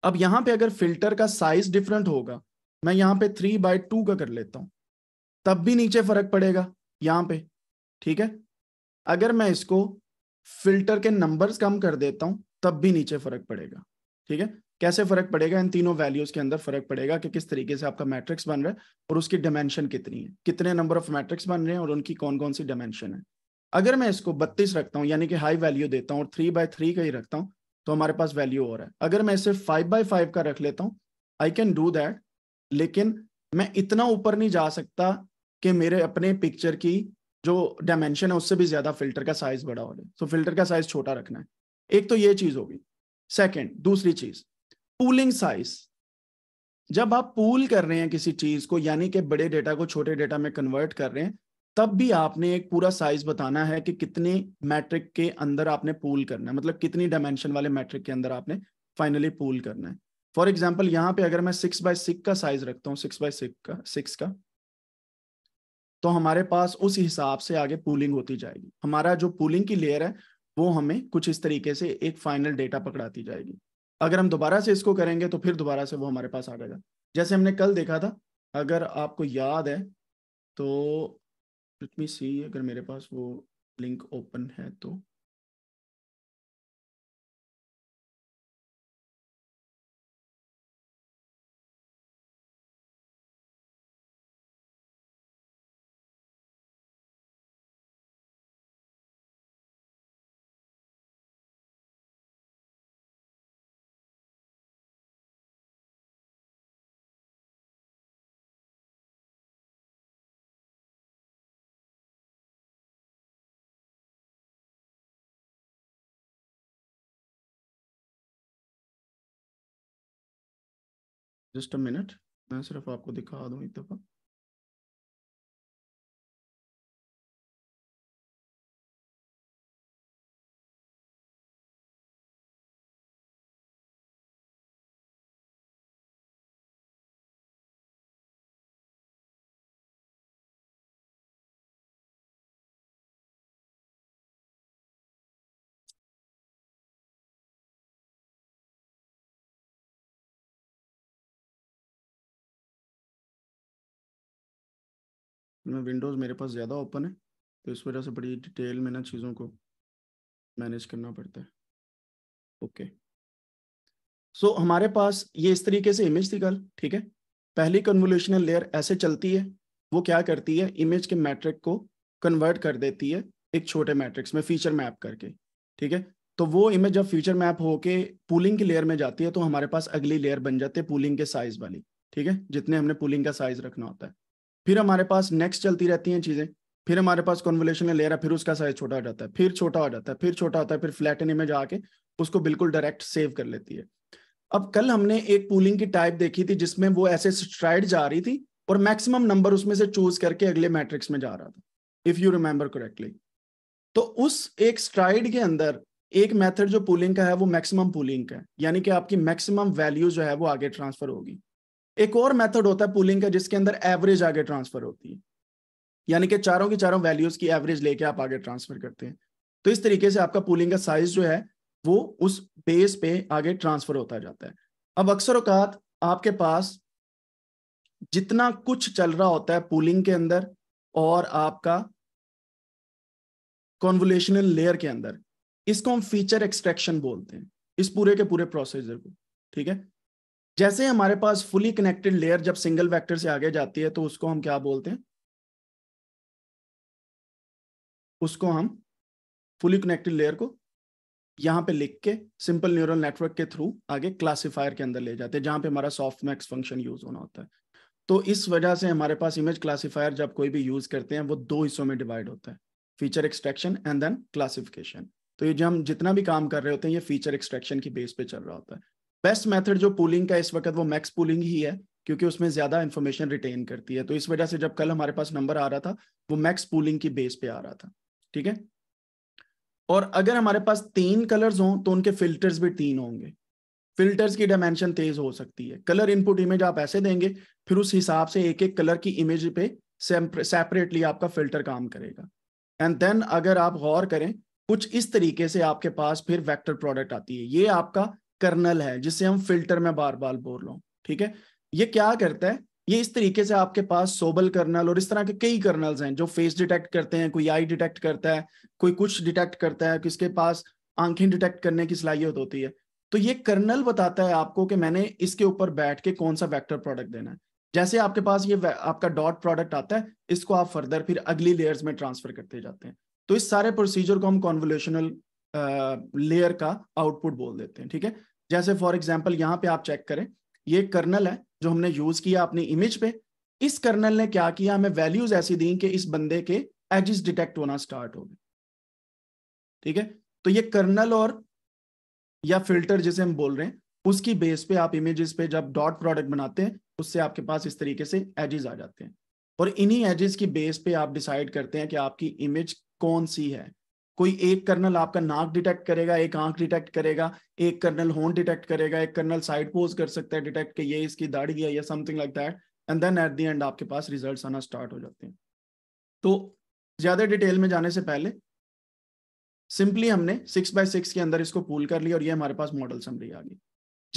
S1: अब यहां पे अगर फिल्टर का साइज डिफरेंट होगा मैं यहाँ पे थ्री बाय टू का कर लेता हूँ तब भी नीचे फर्क पड़ेगा यहाँ पे ठीक है अगर मैं इसको फिल्टर के नंबर्स कम कर देता हूं तब भी नीचे फर्क पड़ेगा ठीक है कैसे फर्क पड़ेगा इन तीनों वैल्यूज के अंदर फर्क पड़ेगा कि किस तरीके से आपका मैट्रिक्स बन रहा है और उसकी डायमेंशन कितनी है कितने नंबर ऑफ मैट्रिक्स बन रहे हैं और उनकी कौन कौन सी डायमेंशन है अगर मैं इसको बत्तीस रखता हूँ यानी कि हाई वैल्यू देता हूँ और थ्री बाय थ्री का ही रखता हूँ तो हमारे पास वैल्यू और है अगर मैं इसे फाइव बाय फाइव का रख लेता हूँ आई कैन डू दैट लेकिन मैं इतना ऊपर नहीं जा सकता कि मेरे अपने पिक्चर की जो डायमेंशन है उससे भी ज्यादा फिल्टर का साइज बड़ा हो जाए सो फिल्टर का साइज छोटा रखना है एक तो ये चीज होगी सेकंड दूसरी चीज पूलिंग साइज जब आप पूल कर रहे हैं किसी चीज को यानी कि बड़े डेटा को छोटे डेटा में कन्वर्ट कर रहे हैं तब भी आपने एक पूरा साइज बताना है कि कितने मैट्रिक के अंदर आपने पूल करना है मतलब कितनी डायमेंशन वाले मैट्रिक के अंदर आपने फाइनली पूल करना है फॉर एग्जाम्पल यहाँ पे अगर मैं सिक्स बाय सिक्स का साइज रखता हूँ सिक्स बाय सिक्स का सिक्स का तो हमारे पास उस हिसाब से आगे पूलिंग होती जाएगी हमारा जो पूलिंग की लेयर है वो हमें कुछ इस तरीके से एक फाइनल डेटा पकड़ाती जाएगी अगर हम दोबारा से इसको करेंगे तो फिर दोबारा से वो हमारे पास आ जाएगा जैसे हमने कल देखा था अगर आपको याद है तो
S2: लेट मी सी अगर मेरे पास वो लिंक ओपन है तो जस्ट अ मिनट मैं सिर्फ आपको दिखा दूं एक दफ़ा मैं विंडोज़ मेरे पास ज़्यादा ओपन है तो इस वजह से बड़ी डिटेल में ना चीज़ों को मैनेज
S1: करना पड़ता है ओके सो so, हमारे पास ये इस तरीके से इमेज थी कल ठीक है पहली कन्वोल्यूशनल लेयर ऐसे चलती है वो क्या करती है इमेज के मैट्रिक को कन्वर्ट कर देती है एक छोटे मैट्रिक्स में फीचर मैप करके ठीक है तो वो इमेज जब फीचर मैप होके पूलिंग की लेयर में जाती है तो हमारे पास अगली लेयर बन जाती है पूलिंग के साइज वाली ठीक है जितने हमने पूलिंग का साइज रखना होता है फिर हमारे पास नेक्स्ट चलती रहती हैं चीज़ें फिर हमारे पास ले रहा है फिर उसका साइज छोटा हो जाता है फिर छोटा हो जाता है फिर छोटा होता है फिर इन इमेज आके उसको बिल्कुल डायरेक्ट सेव कर लेती है अब कल हमने एक पूलिंग की टाइप देखी थी जिसमें वो ऐसे स्ट्राइड जा रही थी और मैक्सिमम नंबर उसमें से चूज करके अगले मैट्रिक्स में जा रहा था इफ यू रिमेंबर करेक्टली तो उस एक स्ट्राइड के अंदर एक मेथड जो पूलिंग का है वो मैक्सिमम पूलिंग का है यानी कि आपकी मैक्सिमम वैल्यू जो है वो आगे ट्रांसफर होगी एक और मेथड होता है पूलिंग का जिसके अंदर एवरेज आगे ट्रांसफर होती है यानी कि चारों की चारों वैल्यूज की एवरेज लेके आप आगे ट्रांसफर करते हैं तो इस तरीके से आपका पूलिंग का साइज जो है वो उस बेस पे आगे ट्रांसफर होता जाता है अब अक्सर अवकात आपके पास जितना कुछ चल रहा होता है पूलिंग के अंदर और आपका कॉन्वलेशनल लेयर के अंदर इसको हम फीचर एक्सट्रैक्शन बोलते हैं इस पूरे के पूरे प्रोसेसर को ठीक है जैसे हमारे पास फुली कनेक्टेड लेयर जब सिंगल वेक्टर से आगे जाती है तो उसको हम क्या बोलते हैं उसको हम फुली कनेक्टेड लेयर को यहाँ पे लिख के सिंपल न्यूरल नेटवर्क के थ्रू आगे क्लासिफायर के अंदर ले जाते हैं जहां पे हमारा सॉफ्ट मैक्स फंक्शन यूज होना होता है तो इस वजह से हमारे पास इमेज क्लासिफायर जब कोई भी यूज करते हैं वो दो हिस्सों में डिवाइड होता है feature extraction and then classification तो ये जो हम जितना भी काम कर रहे होते हैं ये फीचर एक्सट्रैक्शन की बेस पे चल रहा होता है बेस्ट मेथड जो पूलिंग का इस वक्त वो मैक्स पूलिंग ही है क्योंकि उसमें ज्यादा इन्फॉर्मेशन रिटेन करती है तो इस वजह से जब कल हमारे पास नंबर आ रहा था वो मैक्स पूलिंग की बेस पे आ रहा था ठीक है और अगर हमारे पास तीन कलर्स हों तो उनके फिल्टर्स भी तीन होंगे फिल्टर्स की डायमेंशन तेज हो सकती है कलर इनपुट इमेज आप ऐसे देंगे फिर उस हिसाब से एक एक कलर की इमेज पे सेपरेटली आपका फिल्टर काम करेगा एंड देन अगर आप गौर करें कुछ इस तरीके से आपके पास फिर वेक्टर प्रोडक्ट आती है ये आपका कर्नल है जिसे हम फिल्टर में बार बार बोल रहा हूँ ठीक है ये क्या करता है ये इस तरीके से आपके पास सोबल कर्नल और इस तरह के कई कर्नल्स हैं जो फेस डिटेक्ट करते हैं कोई आई डिटेक्ट करता है कोई कुछ डिटेक्ट करता है किसके पास आंखें डिटेक्ट करने की सलाहियत होती है तो ये कर्नल बताता है आपको कि मैंने इसके ऊपर बैठ के कौन सा वेक्टर प्रोडक्ट देना है जैसे आपके पास ये आपका डॉट प्रोडक्ट आता है इसको आप फर्दर फिर अगली लेयर्स में ट्रांसफर करते जाते हैं तो इस सारे प्रोसीजर को हम कॉन्वोल्यूशनल लेयर का आउटपुट बोल देते हैं ठीक है जैसे फॉर एग्जाम्पल यहाँ पे आप चेक करें ये कर्नल है जो हमने यूज किया अपनी इमेज पे इस कर्नल ने क्या किया हमें वैल्यूज ऐसी दी कि इस बंदे के एजिस डिटेक्ट होना स्टार्ट हो गए ठीक है तो ये कर्नल और या फिल्टर जिसे हम बोल रहे हैं उसकी बेस पे आप इमेजेस पे जब डॉट प्रोडक्ट बनाते हैं उससे आपके पास इस तरीके से एजिस आ जाते हैं और इन्हीं एजिस की बेस पे आप डिसाइड करते हैं कि आपकी इमेज कौन सी है कोई एक कर्नल आपका नाक डिटेक्ट करेगा एक आंख डिटेक्ट करेगा एक कर्नल होन डिटेक्ट करेगा एक कर्नल साइड पोज कर सकता है डिटेक्ट कि ये इसकी दाढ़ी है या something like that and then at the end आपके पास रिजल्ट्स आना स्टार्ट हो जाते हैं तो ज्यादा डिटेल में जाने से पहले सिंपली हमने सिक्स बाय सिक्स के अंदर इसको पूल कर लिया और ये हमारे पास मॉडल समरी आ गई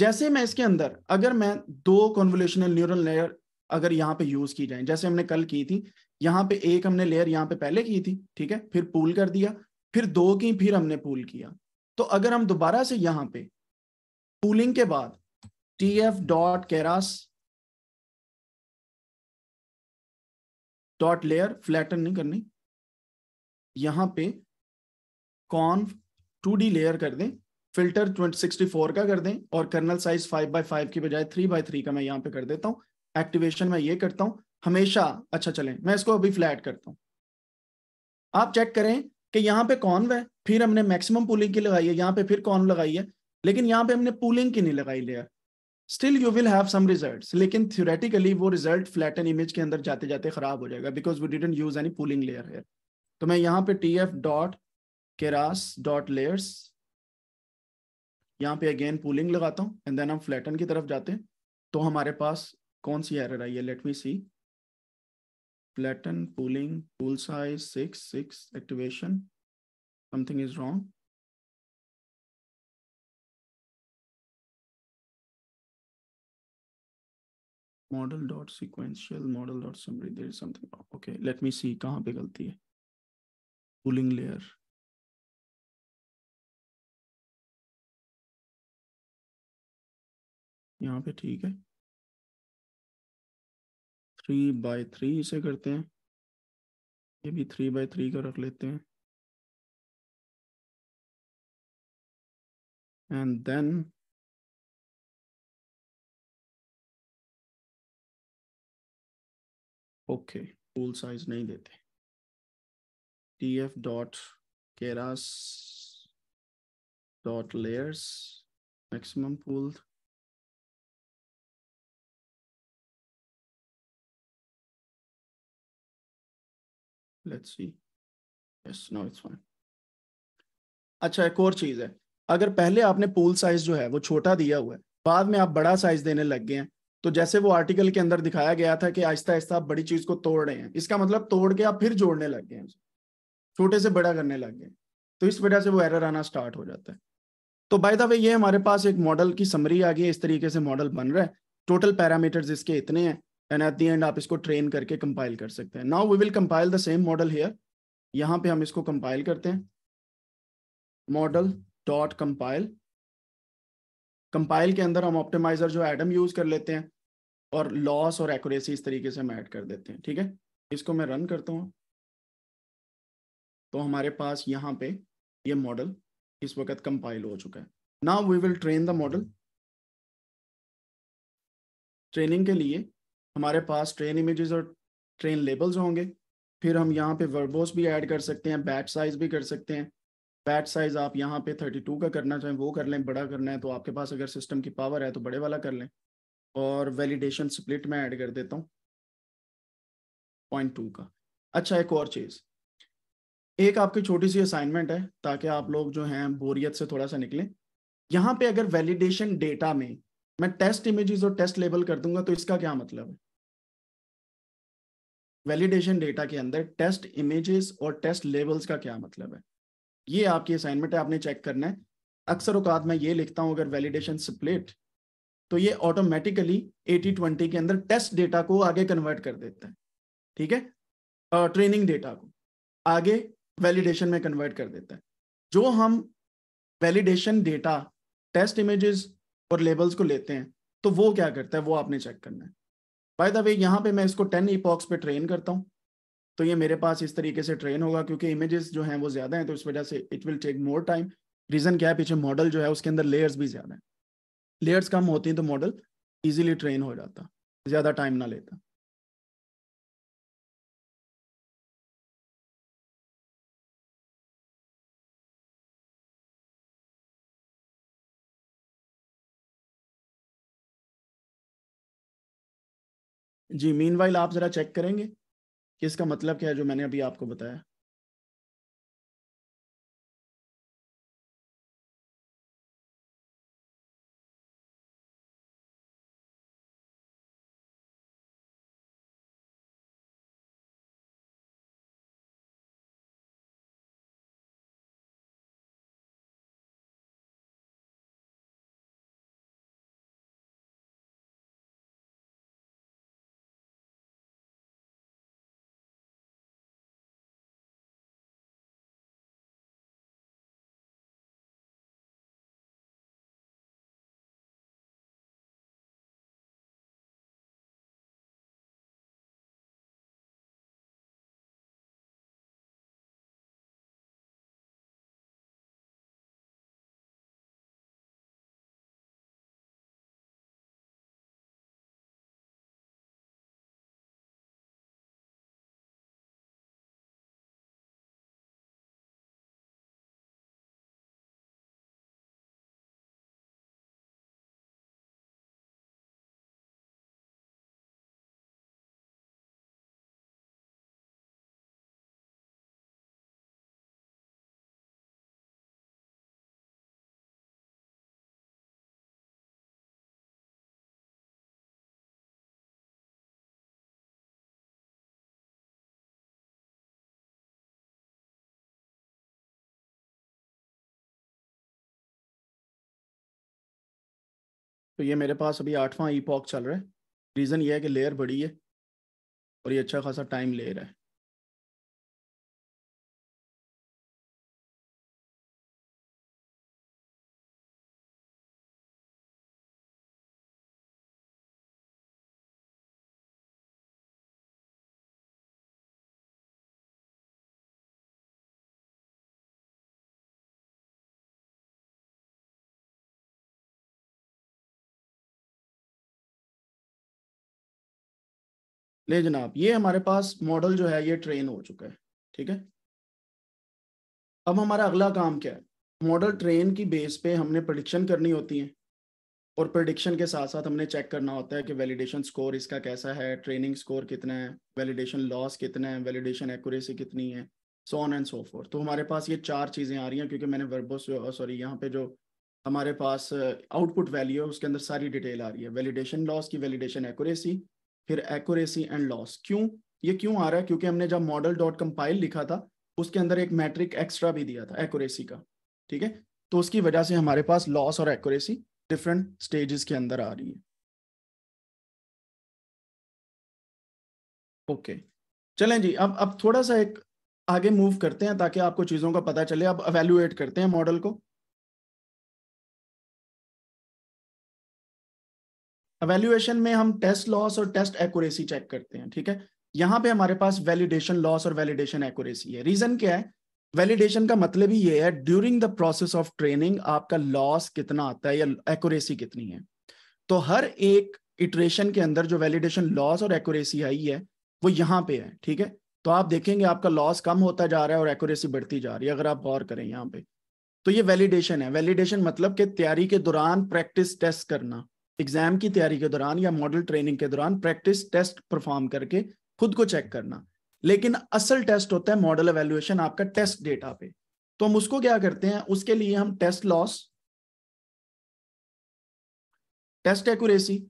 S1: जैसे मैं इसके अंदर अगर मैं दो कॉन्वोल्यूशनल न्यूरल लेयर अगर यहाँ पे यूज की जाए जैसे हमने कल की थी यहाँ पे एक हमने लेयर यहाँ पे पहले की थी ठीक है फिर पूल कर दिया फिर दो की फिर हमने पूल किया
S2: तो अगर हम दोबारा से यहां पे पूलिंग के बाद T F dot Keras dot layer flatten नहीं करनी यहां पे कॉन टू
S1: डी लेयर कर दें फिल्टर ट्वेंटी सिक्सटी फोर का कर दें और kernel size five by five की बजाय थ्री बाई थ्री का मैं यहां पे कर देता हूँ एक्टिवेशन में ये करता हूं हमेशा अच्छा चलें मैं इसको अभी फ्लैट करता हूँ आप चेक करें कि यहाँ पे कॉन्व है फिर हमने मैक्सिमम पुलिंग की लगाई है यहाँ पे फिर कॉन्व लगाई है लेकिन यहाँ पे हमने पुलिंग की नहीं लगाई layer still you will have some result लेकिन थ्योरेटिकली वो रिजल्ट फ्लैट एन इमेज के अंदर जाते जाते खराब हो जाएगा because we didn't use any pooling layer है तो मैं यहाँ पे T F dot Keras dot layers यहाँ पे अगेन पुलिंग लगाता हूँ एंड देन हम फ्लैटन की तरफ जाते हैं तो हमारे पास कौन सी एरर आई है let me see Platen, pooling,
S2: pool size, six, six, activation. Something is wrong. model dot sequential model dot summary there is something wrong. okay let me see kahan pe galti hai pooling layer यहाँ पे ठीक है थ्री बाय थ्री इसे करते हैं ये भी थ्री बाय थ्री का रख लेते हैं and then okay pool size नहीं देते T F dot Keras dot layers maximum pool let's see yes no it's fine अच्छा एक और
S1: चीज है अगर पहले आपने पूल साइज जो है वो छोटा दिया हुआ है बाद में आप बड़ा साइज देने लग गए हैं तो जैसे वो आर्टिकल के अंदर दिखाया गया था कि आहिस्ता आहिस्ता आप बड़ी चीज को तोड़ रहे हैं इसका मतलब तोड़ के आप फिर जोड़ने लग गए छोटे से बड़ा करने लग गए तो इस वजह से वो एरर आना स्टार्ट हो जाता है तो बाय द वे ये हमारे पास एक मॉडल की समरी आ गई है इस तरीके से मॉडल बन रहा है टोटल पैरामीटर्स इसके इतने हैं एंड एट दी एंड आप इसको ट्रेन करके कंपाइल कर सकते हैं now we will compile the same model here यहाँ पे हम इसको कंपाइल करते हैं मॉडल डॉट कंपाइल कंपाइल के अंदर हम ऑप्टिमाइजर जो एडम यूज कर लेते हैं और लॉस और एक्यूरेसी इस तरीके से हम ऐड कर देते हैं ठीक है इसको मैं रन करता हूँ तो हमारे पास यहाँ पे ये यह मॉडल इस वक्त कंपाइल हो चुका है
S2: now we will train the model
S1: training के लिए हमारे पास ट्रेन इमेजेस और ट्रेन लेबल्स होंगे फिर हम यहाँ पे वर्बोस भी ऐड कर सकते हैं बैच साइज भी कर सकते हैं बैच साइज आप यहाँ पे 32 का करना चाहें वो कर लें बड़ा करना है तो आपके पास अगर सिस्टम की पावर है तो बड़े वाला कर लें और वैलिडेशन स्प्लिट में ऐड कर देता हूँ पॉइंट टू का अच्छा एक और चीज़ एक आपकी छोटी सी असाइनमेंट है ताकि आप लोग जो हैं बोरियत से थोड़ा सा निकलें यहाँ पे अगर वैलिडेशन डेटा में मैं टेस्ट इमेजेस और टेस्ट लेबल कर दूंगा तो इसका क्या मतलब है वैलिडेशन डेटा के अंदर टेस्ट इमेजेस और टेस्ट लेवल्स का क्या मतलब है ये आपकी असाइनमेंट है आपने चेक करना है अक्सर औकात मैं ये लिखता हूँ अगर वैलिडेशन स्प्लिट तो ये ऑटोमेटिकली एटी ट्वेंटी के अंदर टेस्ट डेटा को आगे कन्वर्ट कर देता है ठीक है ट्रेनिंग डेटा को आगे वैलिडेशन में कन्वर्ट कर देता है जो हम वैलिडेशन डेटा टेस्ट इमेजेस और लेबल्स को लेते हैं तो वो क्या करता है वो आपने चेक करना है बाय द वे यहाँ पे मैं इसको टेन ईपॉक्स पे ट्रेन करता हूँ तो ये मेरे पास इस तरीके से ट्रेन होगा क्योंकि इमेजेस जो हैं वो ज्यादा हैं तो इस वजह से it will take more time reason क्या है पीछे मॉडल जो है उसके अंदर लेयर्स भी ज्यादा हैं लेयर्स कम होती हैं तो मॉडल इजीली
S2: ट्रेन हो जाता ज्यादा टाइम ना लेता जी मीन आप ज़रा चेक करेंगे कि इसका मतलब क्या है जो मैंने अभी आपको बताया तो ये मेरे पास अभी आठवां ई पॉक चल रहा है रीज़न ये है कि लेयर बड़ी है और ये अच्छा खासा टाइम ले रहा है ले जनाब ये हमारे पास मॉडल जो है ये ट्रेन हो चुका है ठीक है अब हमारा अगला काम क्या है मॉडल ट्रेन
S1: की बेस पे हमने प्रडिक्शन करनी होती है और प्रडिक्शन के साथ साथ हमने चेक करना होता है कि वैलिडेशन स्कोर इसका कैसा है ट्रेनिंग स्कोर कितना है वैलिडेशन लॉस कितना है वैलिडेशन एक्यूरेसी कितनी है so on and so forth तो हमारे पास ये चार चीज़ें आ रही हैं क्योंकि मैंने वर्बोस सॉरी यहाँ पे जो हमारे पास आउटपुट वैल्यू है उसके अंदर सारी डिटेल आ रही है वैलिडेशन लॉस की वैलिडेशन एक्यूरेसी फिर एक्यूरेसी एंड लॉस क्यों ये क्यों आ रहा है क्योंकि हमने जब मॉडल डॉट कंपाइल लिखा था उसके अंदर एक मैट्रिक एक्स्ट्रा भी दिया था एक्यूरेसी का ठीक है तो उसकी वजह से हमारे पास लॉस और एक्यूरेसी डिफरेंट स्टेजेस के अंदर आ रही है ओके okay. चलें जी अब अब थोड़ा
S2: सा एक आगे मूव करते हैं ताकि आपको चीज़ों का पता चले अब अवेल्युएट करते हैं मॉडल को अवेल्युएशन में हम टेस्ट लॉस और टेस्ट एक्यूरेसी चेक करते हैं ठीक है यहाँ पे हमारे पास वैलिडेशन लॉस और
S1: वैलिडेशन एक्यूरेसी है रीजन क्या है वैलिडेशन का मतलब ही ये है during the process of training आपका लॉस कितना आता है या एक्यूरेसी कितनी है तो हर एक इटरेशन के अंदर जो वैलिडेशन लॉस और एक्यूरेसी आई है वो यहाँ पे है ठीक है तो आप देखेंगे आपका लॉस कम होता जा रहा है और एक्यूरेसी बढ़ती जा रही है अगर आप गौर करें यहाँ पे तो ये वैलिडेशन है वैलिडेशन मतलब कि तैयारी के दौरान प्रैक्टिस टेस्ट करना एग्जाम की तैयारी के दौरान या मॉडल ट्रेनिंग के दौरान प्रैक्टिस टेस्ट परफॉर्म करके खुद को चेक करना लेकिन असल टेस्ट होता है मॉडल एवेल्युएशन आपका टेस्ट डेटा पे तो हम उसको क्या करते हैं उसके लिए हम टेस्ट लॉस टेस्ट एक्यूरेसी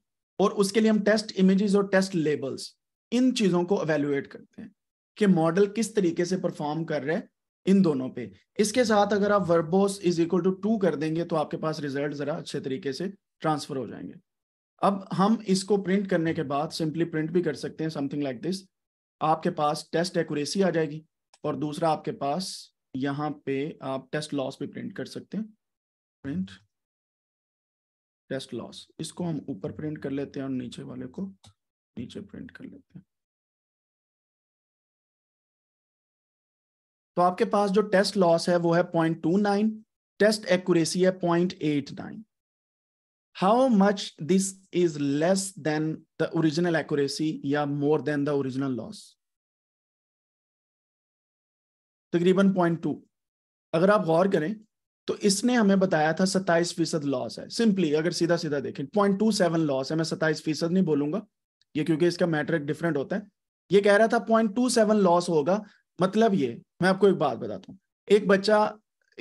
S1: और उसके लिए हम टेस्ट इमेजेस और टेस्ट लेबल्स इन चीजों को एवेल्युएट करते हैं कि मॉडल किस तरीके से परफॉर्म कर रहे हैं इन दोनों पे इसके साथ अगर आप verbose is equal to two कर देंगे तो आपके पास रिजल्ट जरा अच्छे तरीके से ट्रांसफर हो जाएंगे अब हम इसको प्रिंट करने के बाद सिंपली प्रिंट भी कर सकते हैं समथिंग लाइक दिस आपके पास टेस्ट एक्यूरेसी आ जाएगी और दूसरा आपके पास यहाँ पे आप टेस्ट लॉस भी प्रिंट कर सकते हैं
S2: प्रिंट टेस्ट लॉस इसको हम ऊपर प्रिंट कर लेते हैं और नीचे वाले को नीचे प्रिंट कर लेते हैं तो आपके पास जो टेस्ट लॉस है वो है point two nine test
S1: accuracy है point eight nine how much this is less than the original accuracy या more than the original loss तकरीबन पॉइंट टू अगर आप गौर करें तो इसने हमें बताया था सत्ताईस फीसद लॉस है सिंपली अगर सीधा सीधा देखें पॉइंट टू सेवन लॉस है मैं सत्ताईस फीसद नहीं बोलूंगा ये क्योंकि इसका मैट्रिक डिफरेंट होता है ये कह रहा था पॉइंट टू सेवन लॉस होगा मतलब ये मैं आपको एक बात बताता हूँ एक बच्चा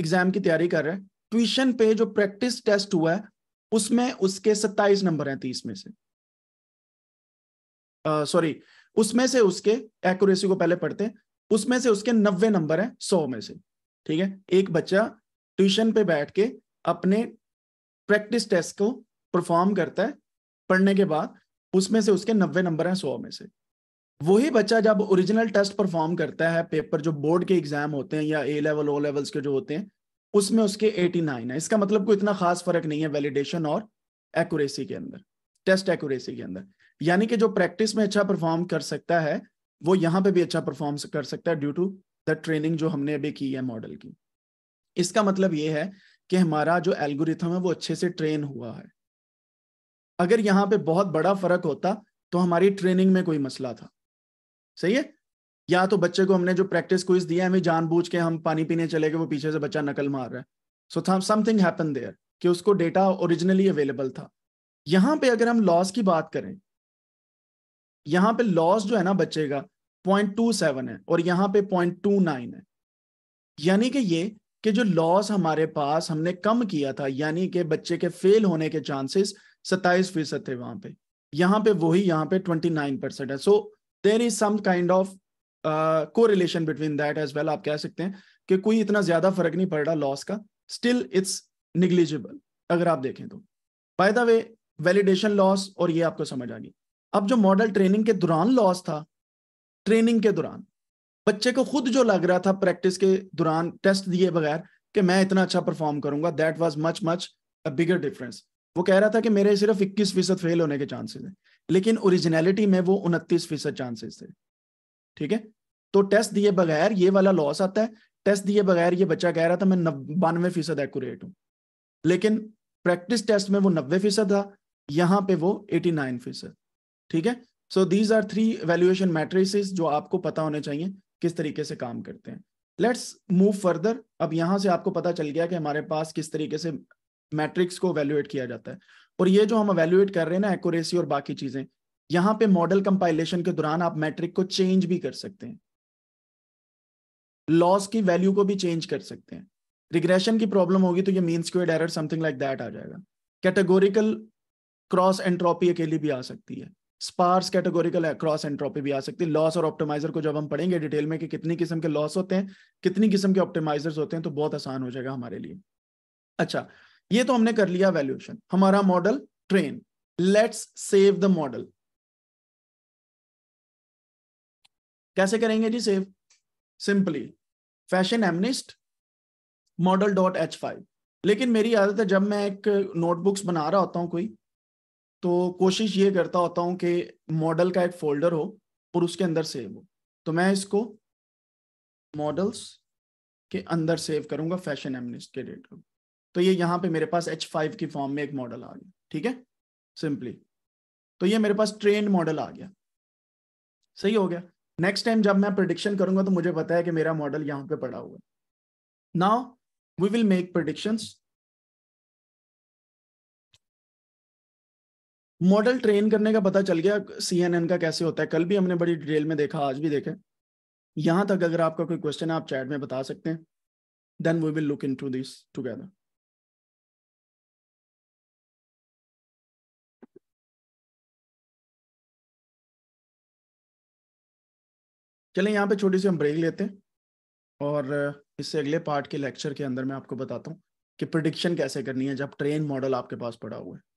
S1: एग्जाम की तैयारी कर रहा है ट्यूशन पे जो प्रैक्टिस टेस्ट हुआ है उसमें उसके सत्ताईस नंबर हैं तीस में से सॉरी uh, उसमें से उसके एक्यूरेसी को पहले पढ़ते हैं उसमें से उसके नब्बे नंबर हैं सौ में से ठीक है एक बच्चा ट्यूशन पे बैठ के अपने प्रैक्टिस टेस्ट को परफॉर्म करता है पढ़ने के बाद उसमें से उसके नब्बे नंबर हैं सौ में से वही बच्चा जब ओरिजिनल टेस्ट परफॉर्म करता है पेपर जो बोर्ड के एग्जाम होते हैं या ए लेवल ओ लेवल्स के जो होते हैं उसमें उसके 89 है इसका मतलब कोई इतना खास फर्क नहीं है वैलिडेशन और एक्यूरेसी के अंदर टेस्ट एक्यूरेसी के अंदर यानी कि जो प्रैक्टिस में अच्छा परफॉर्म कर सकता है वो यहाँ पे भी अच्छा परफॉर्म कर सकता है ड्यू टू द ट्रेनिंग जो हमने अभी की है मॉडल की इसका मतलब ये है कि हमारा जो एल्गोरिथम है वो अच्छे से ट्रेन हुआ है अगर यहाँ पे बहुत बड़ा फर्क होता तो हमारी ट्रेनिंग में कोई मसला था सही है या तो बच्चे को हमने जो प्रैक्टिस क्विज दिया है हमें जानबूझ के हम पानी पीने चले गए वो पीछे से बच्चा नकल मार रहा है सो समथिंग हैपन देयर कि उसको डेटा ओरिजिनली अवेलेबल था यहाँ पे अगर हम लॉस की बात करें यहाँ पे लॉस जो है ना बच्चे का पॉइंट टू सेवन है और यहाँ पे पॉइंट टू नाइन है यानी कि ये कि जो लॉस हमारे पास हमने कम किया था यानी कि बच्चे के फेल होने के चांसेस सत्ताईस फीसद थे वहां पे यहाँ पे वही यहाँ पे ट्वेंटी नाइन परसेंट है so there is some kind of correlation between that as well आप कह सकते हैं कि कोई इतना ज्यादा फर्क नहीं पड़ रहा लॉस का स्टिल इट्स निग्लिजिबल अगर आप देखें तो by the way validation loss और ये आपको समझ आ गई अब जो मॉडल ट्रेनिंग के दौरान लॉस था ट्रेनिंग के दौरान बच्चे को खुद जो लग रहा था प्रैक्टिस के दौरान टेस्ट दिए बगैर कि मैं इतना अच्छा परफॉर्म करूंगा that was much much a bigger difference वो कह रहा था कि मेरे सिर्फ इक्कीस फीसद फेल होने के चांसेस हैं लेकिन ओरिजिनलिटी में वो उनतीस फीसद चांसेस थे ठीक है तो टेस्ट दिए बगैर ये वाला लॉस आता है टेस्ट दिए बगैर ये बच्चा कह रहा था मैं बानवे फीसद एकट हूँ लेकिन प्रैक्टिस टेस्ट में वो नब्बे फीसद था यहाँ पे वो एटी नाइन फीसद ठीक है so these are three valuation matrices जो आपको पता होने चाहिए किस तरीके से काम करते हैं लेट्स मूव फर्दर अब यहाँ से आपको पता चल गया कि हमारे पास किस तरीके से मैट्रिक्स को वैल्यूएट किया जाता है और ये जो हम वैल्यूएट कर रहे हैं ना एक्यूरेसी और बाकी चीजें यहां पे मॉडल कंपाइलेशन के दौरान आप मैट्रिक को चेंज भी कर सकते हैं लॉस की वैल्यू को भी चेंज कर सकते हैं रिग्रेशन की प्रॉब्लम होगी तो ये mean squared error something like that आ जाएगा कैटेगोरिकल क्रॉस एंट्रोपी अकेली भी आ सकती है स्पार्स कैटेगोरिकल क्रॉस एंट्रोपी भी आ सकती है लॉस और ऑप्टिमाइजर को जब हम पढ़ेंगे डिटेल में कि कितनी किस्म के लॉस होते हैं कितनी किस्म के ऑप्टिमाइजर्स होते हैं तो बहुत आसान हो जाएगा हमारे लिए अच्छा ये तो हमने कर लिया वैल्यूएशन हमारा model train let's save the model
S2: कैसे करेंगे जी save simply fashion MNIST model dot H five लेकिन
S1: मेरी आदत है जब मैं एक नोटबुक्स बना रहा होता हूँ कोई तो कोशिश ये करता होता हूँ कि मॉडल का एक फोल्डर हो और उसके अंदर सेव हो तो मैं इसको मॉडल्स के अंदर सेव करूंगा फैशन एमनिस्ट के डेटा तो ये यहाँ पे मेरे पास एच फाइव की फॉर्म में एक मॉडल आ गया ठीक है सिंपली तो ये मेरे पास ट्रेंड मॉडल आ गया सही हो गया नेक्स्ट टाइम जब मैं प्रडिक्शन करूंगा तो मुझे
S2: पता है कि मेरा मॉडल यहां पे पड़ा हुआ है now we will make predictions model train करने का
S1: पता चल गया सीएनएन का कैसे होता है कल भी हमने बड़ी डिटेल में देखा आज भी देखा यहां तक
S2: अगर आपका कोई क्वेश्चन है आप चैट में बता सकते हैं then we will look into this together चलें यहाँ पे छोटी सी हम ब्रेक लेते हैं और इससे अगले पार्ट के लेक्चर के अंदर मैं आपको बताता हूँ कि प्रडिक्शन
S1: कैसे करनी है जब ट्रेन मॉडल आपके पास पड़ा हुआ है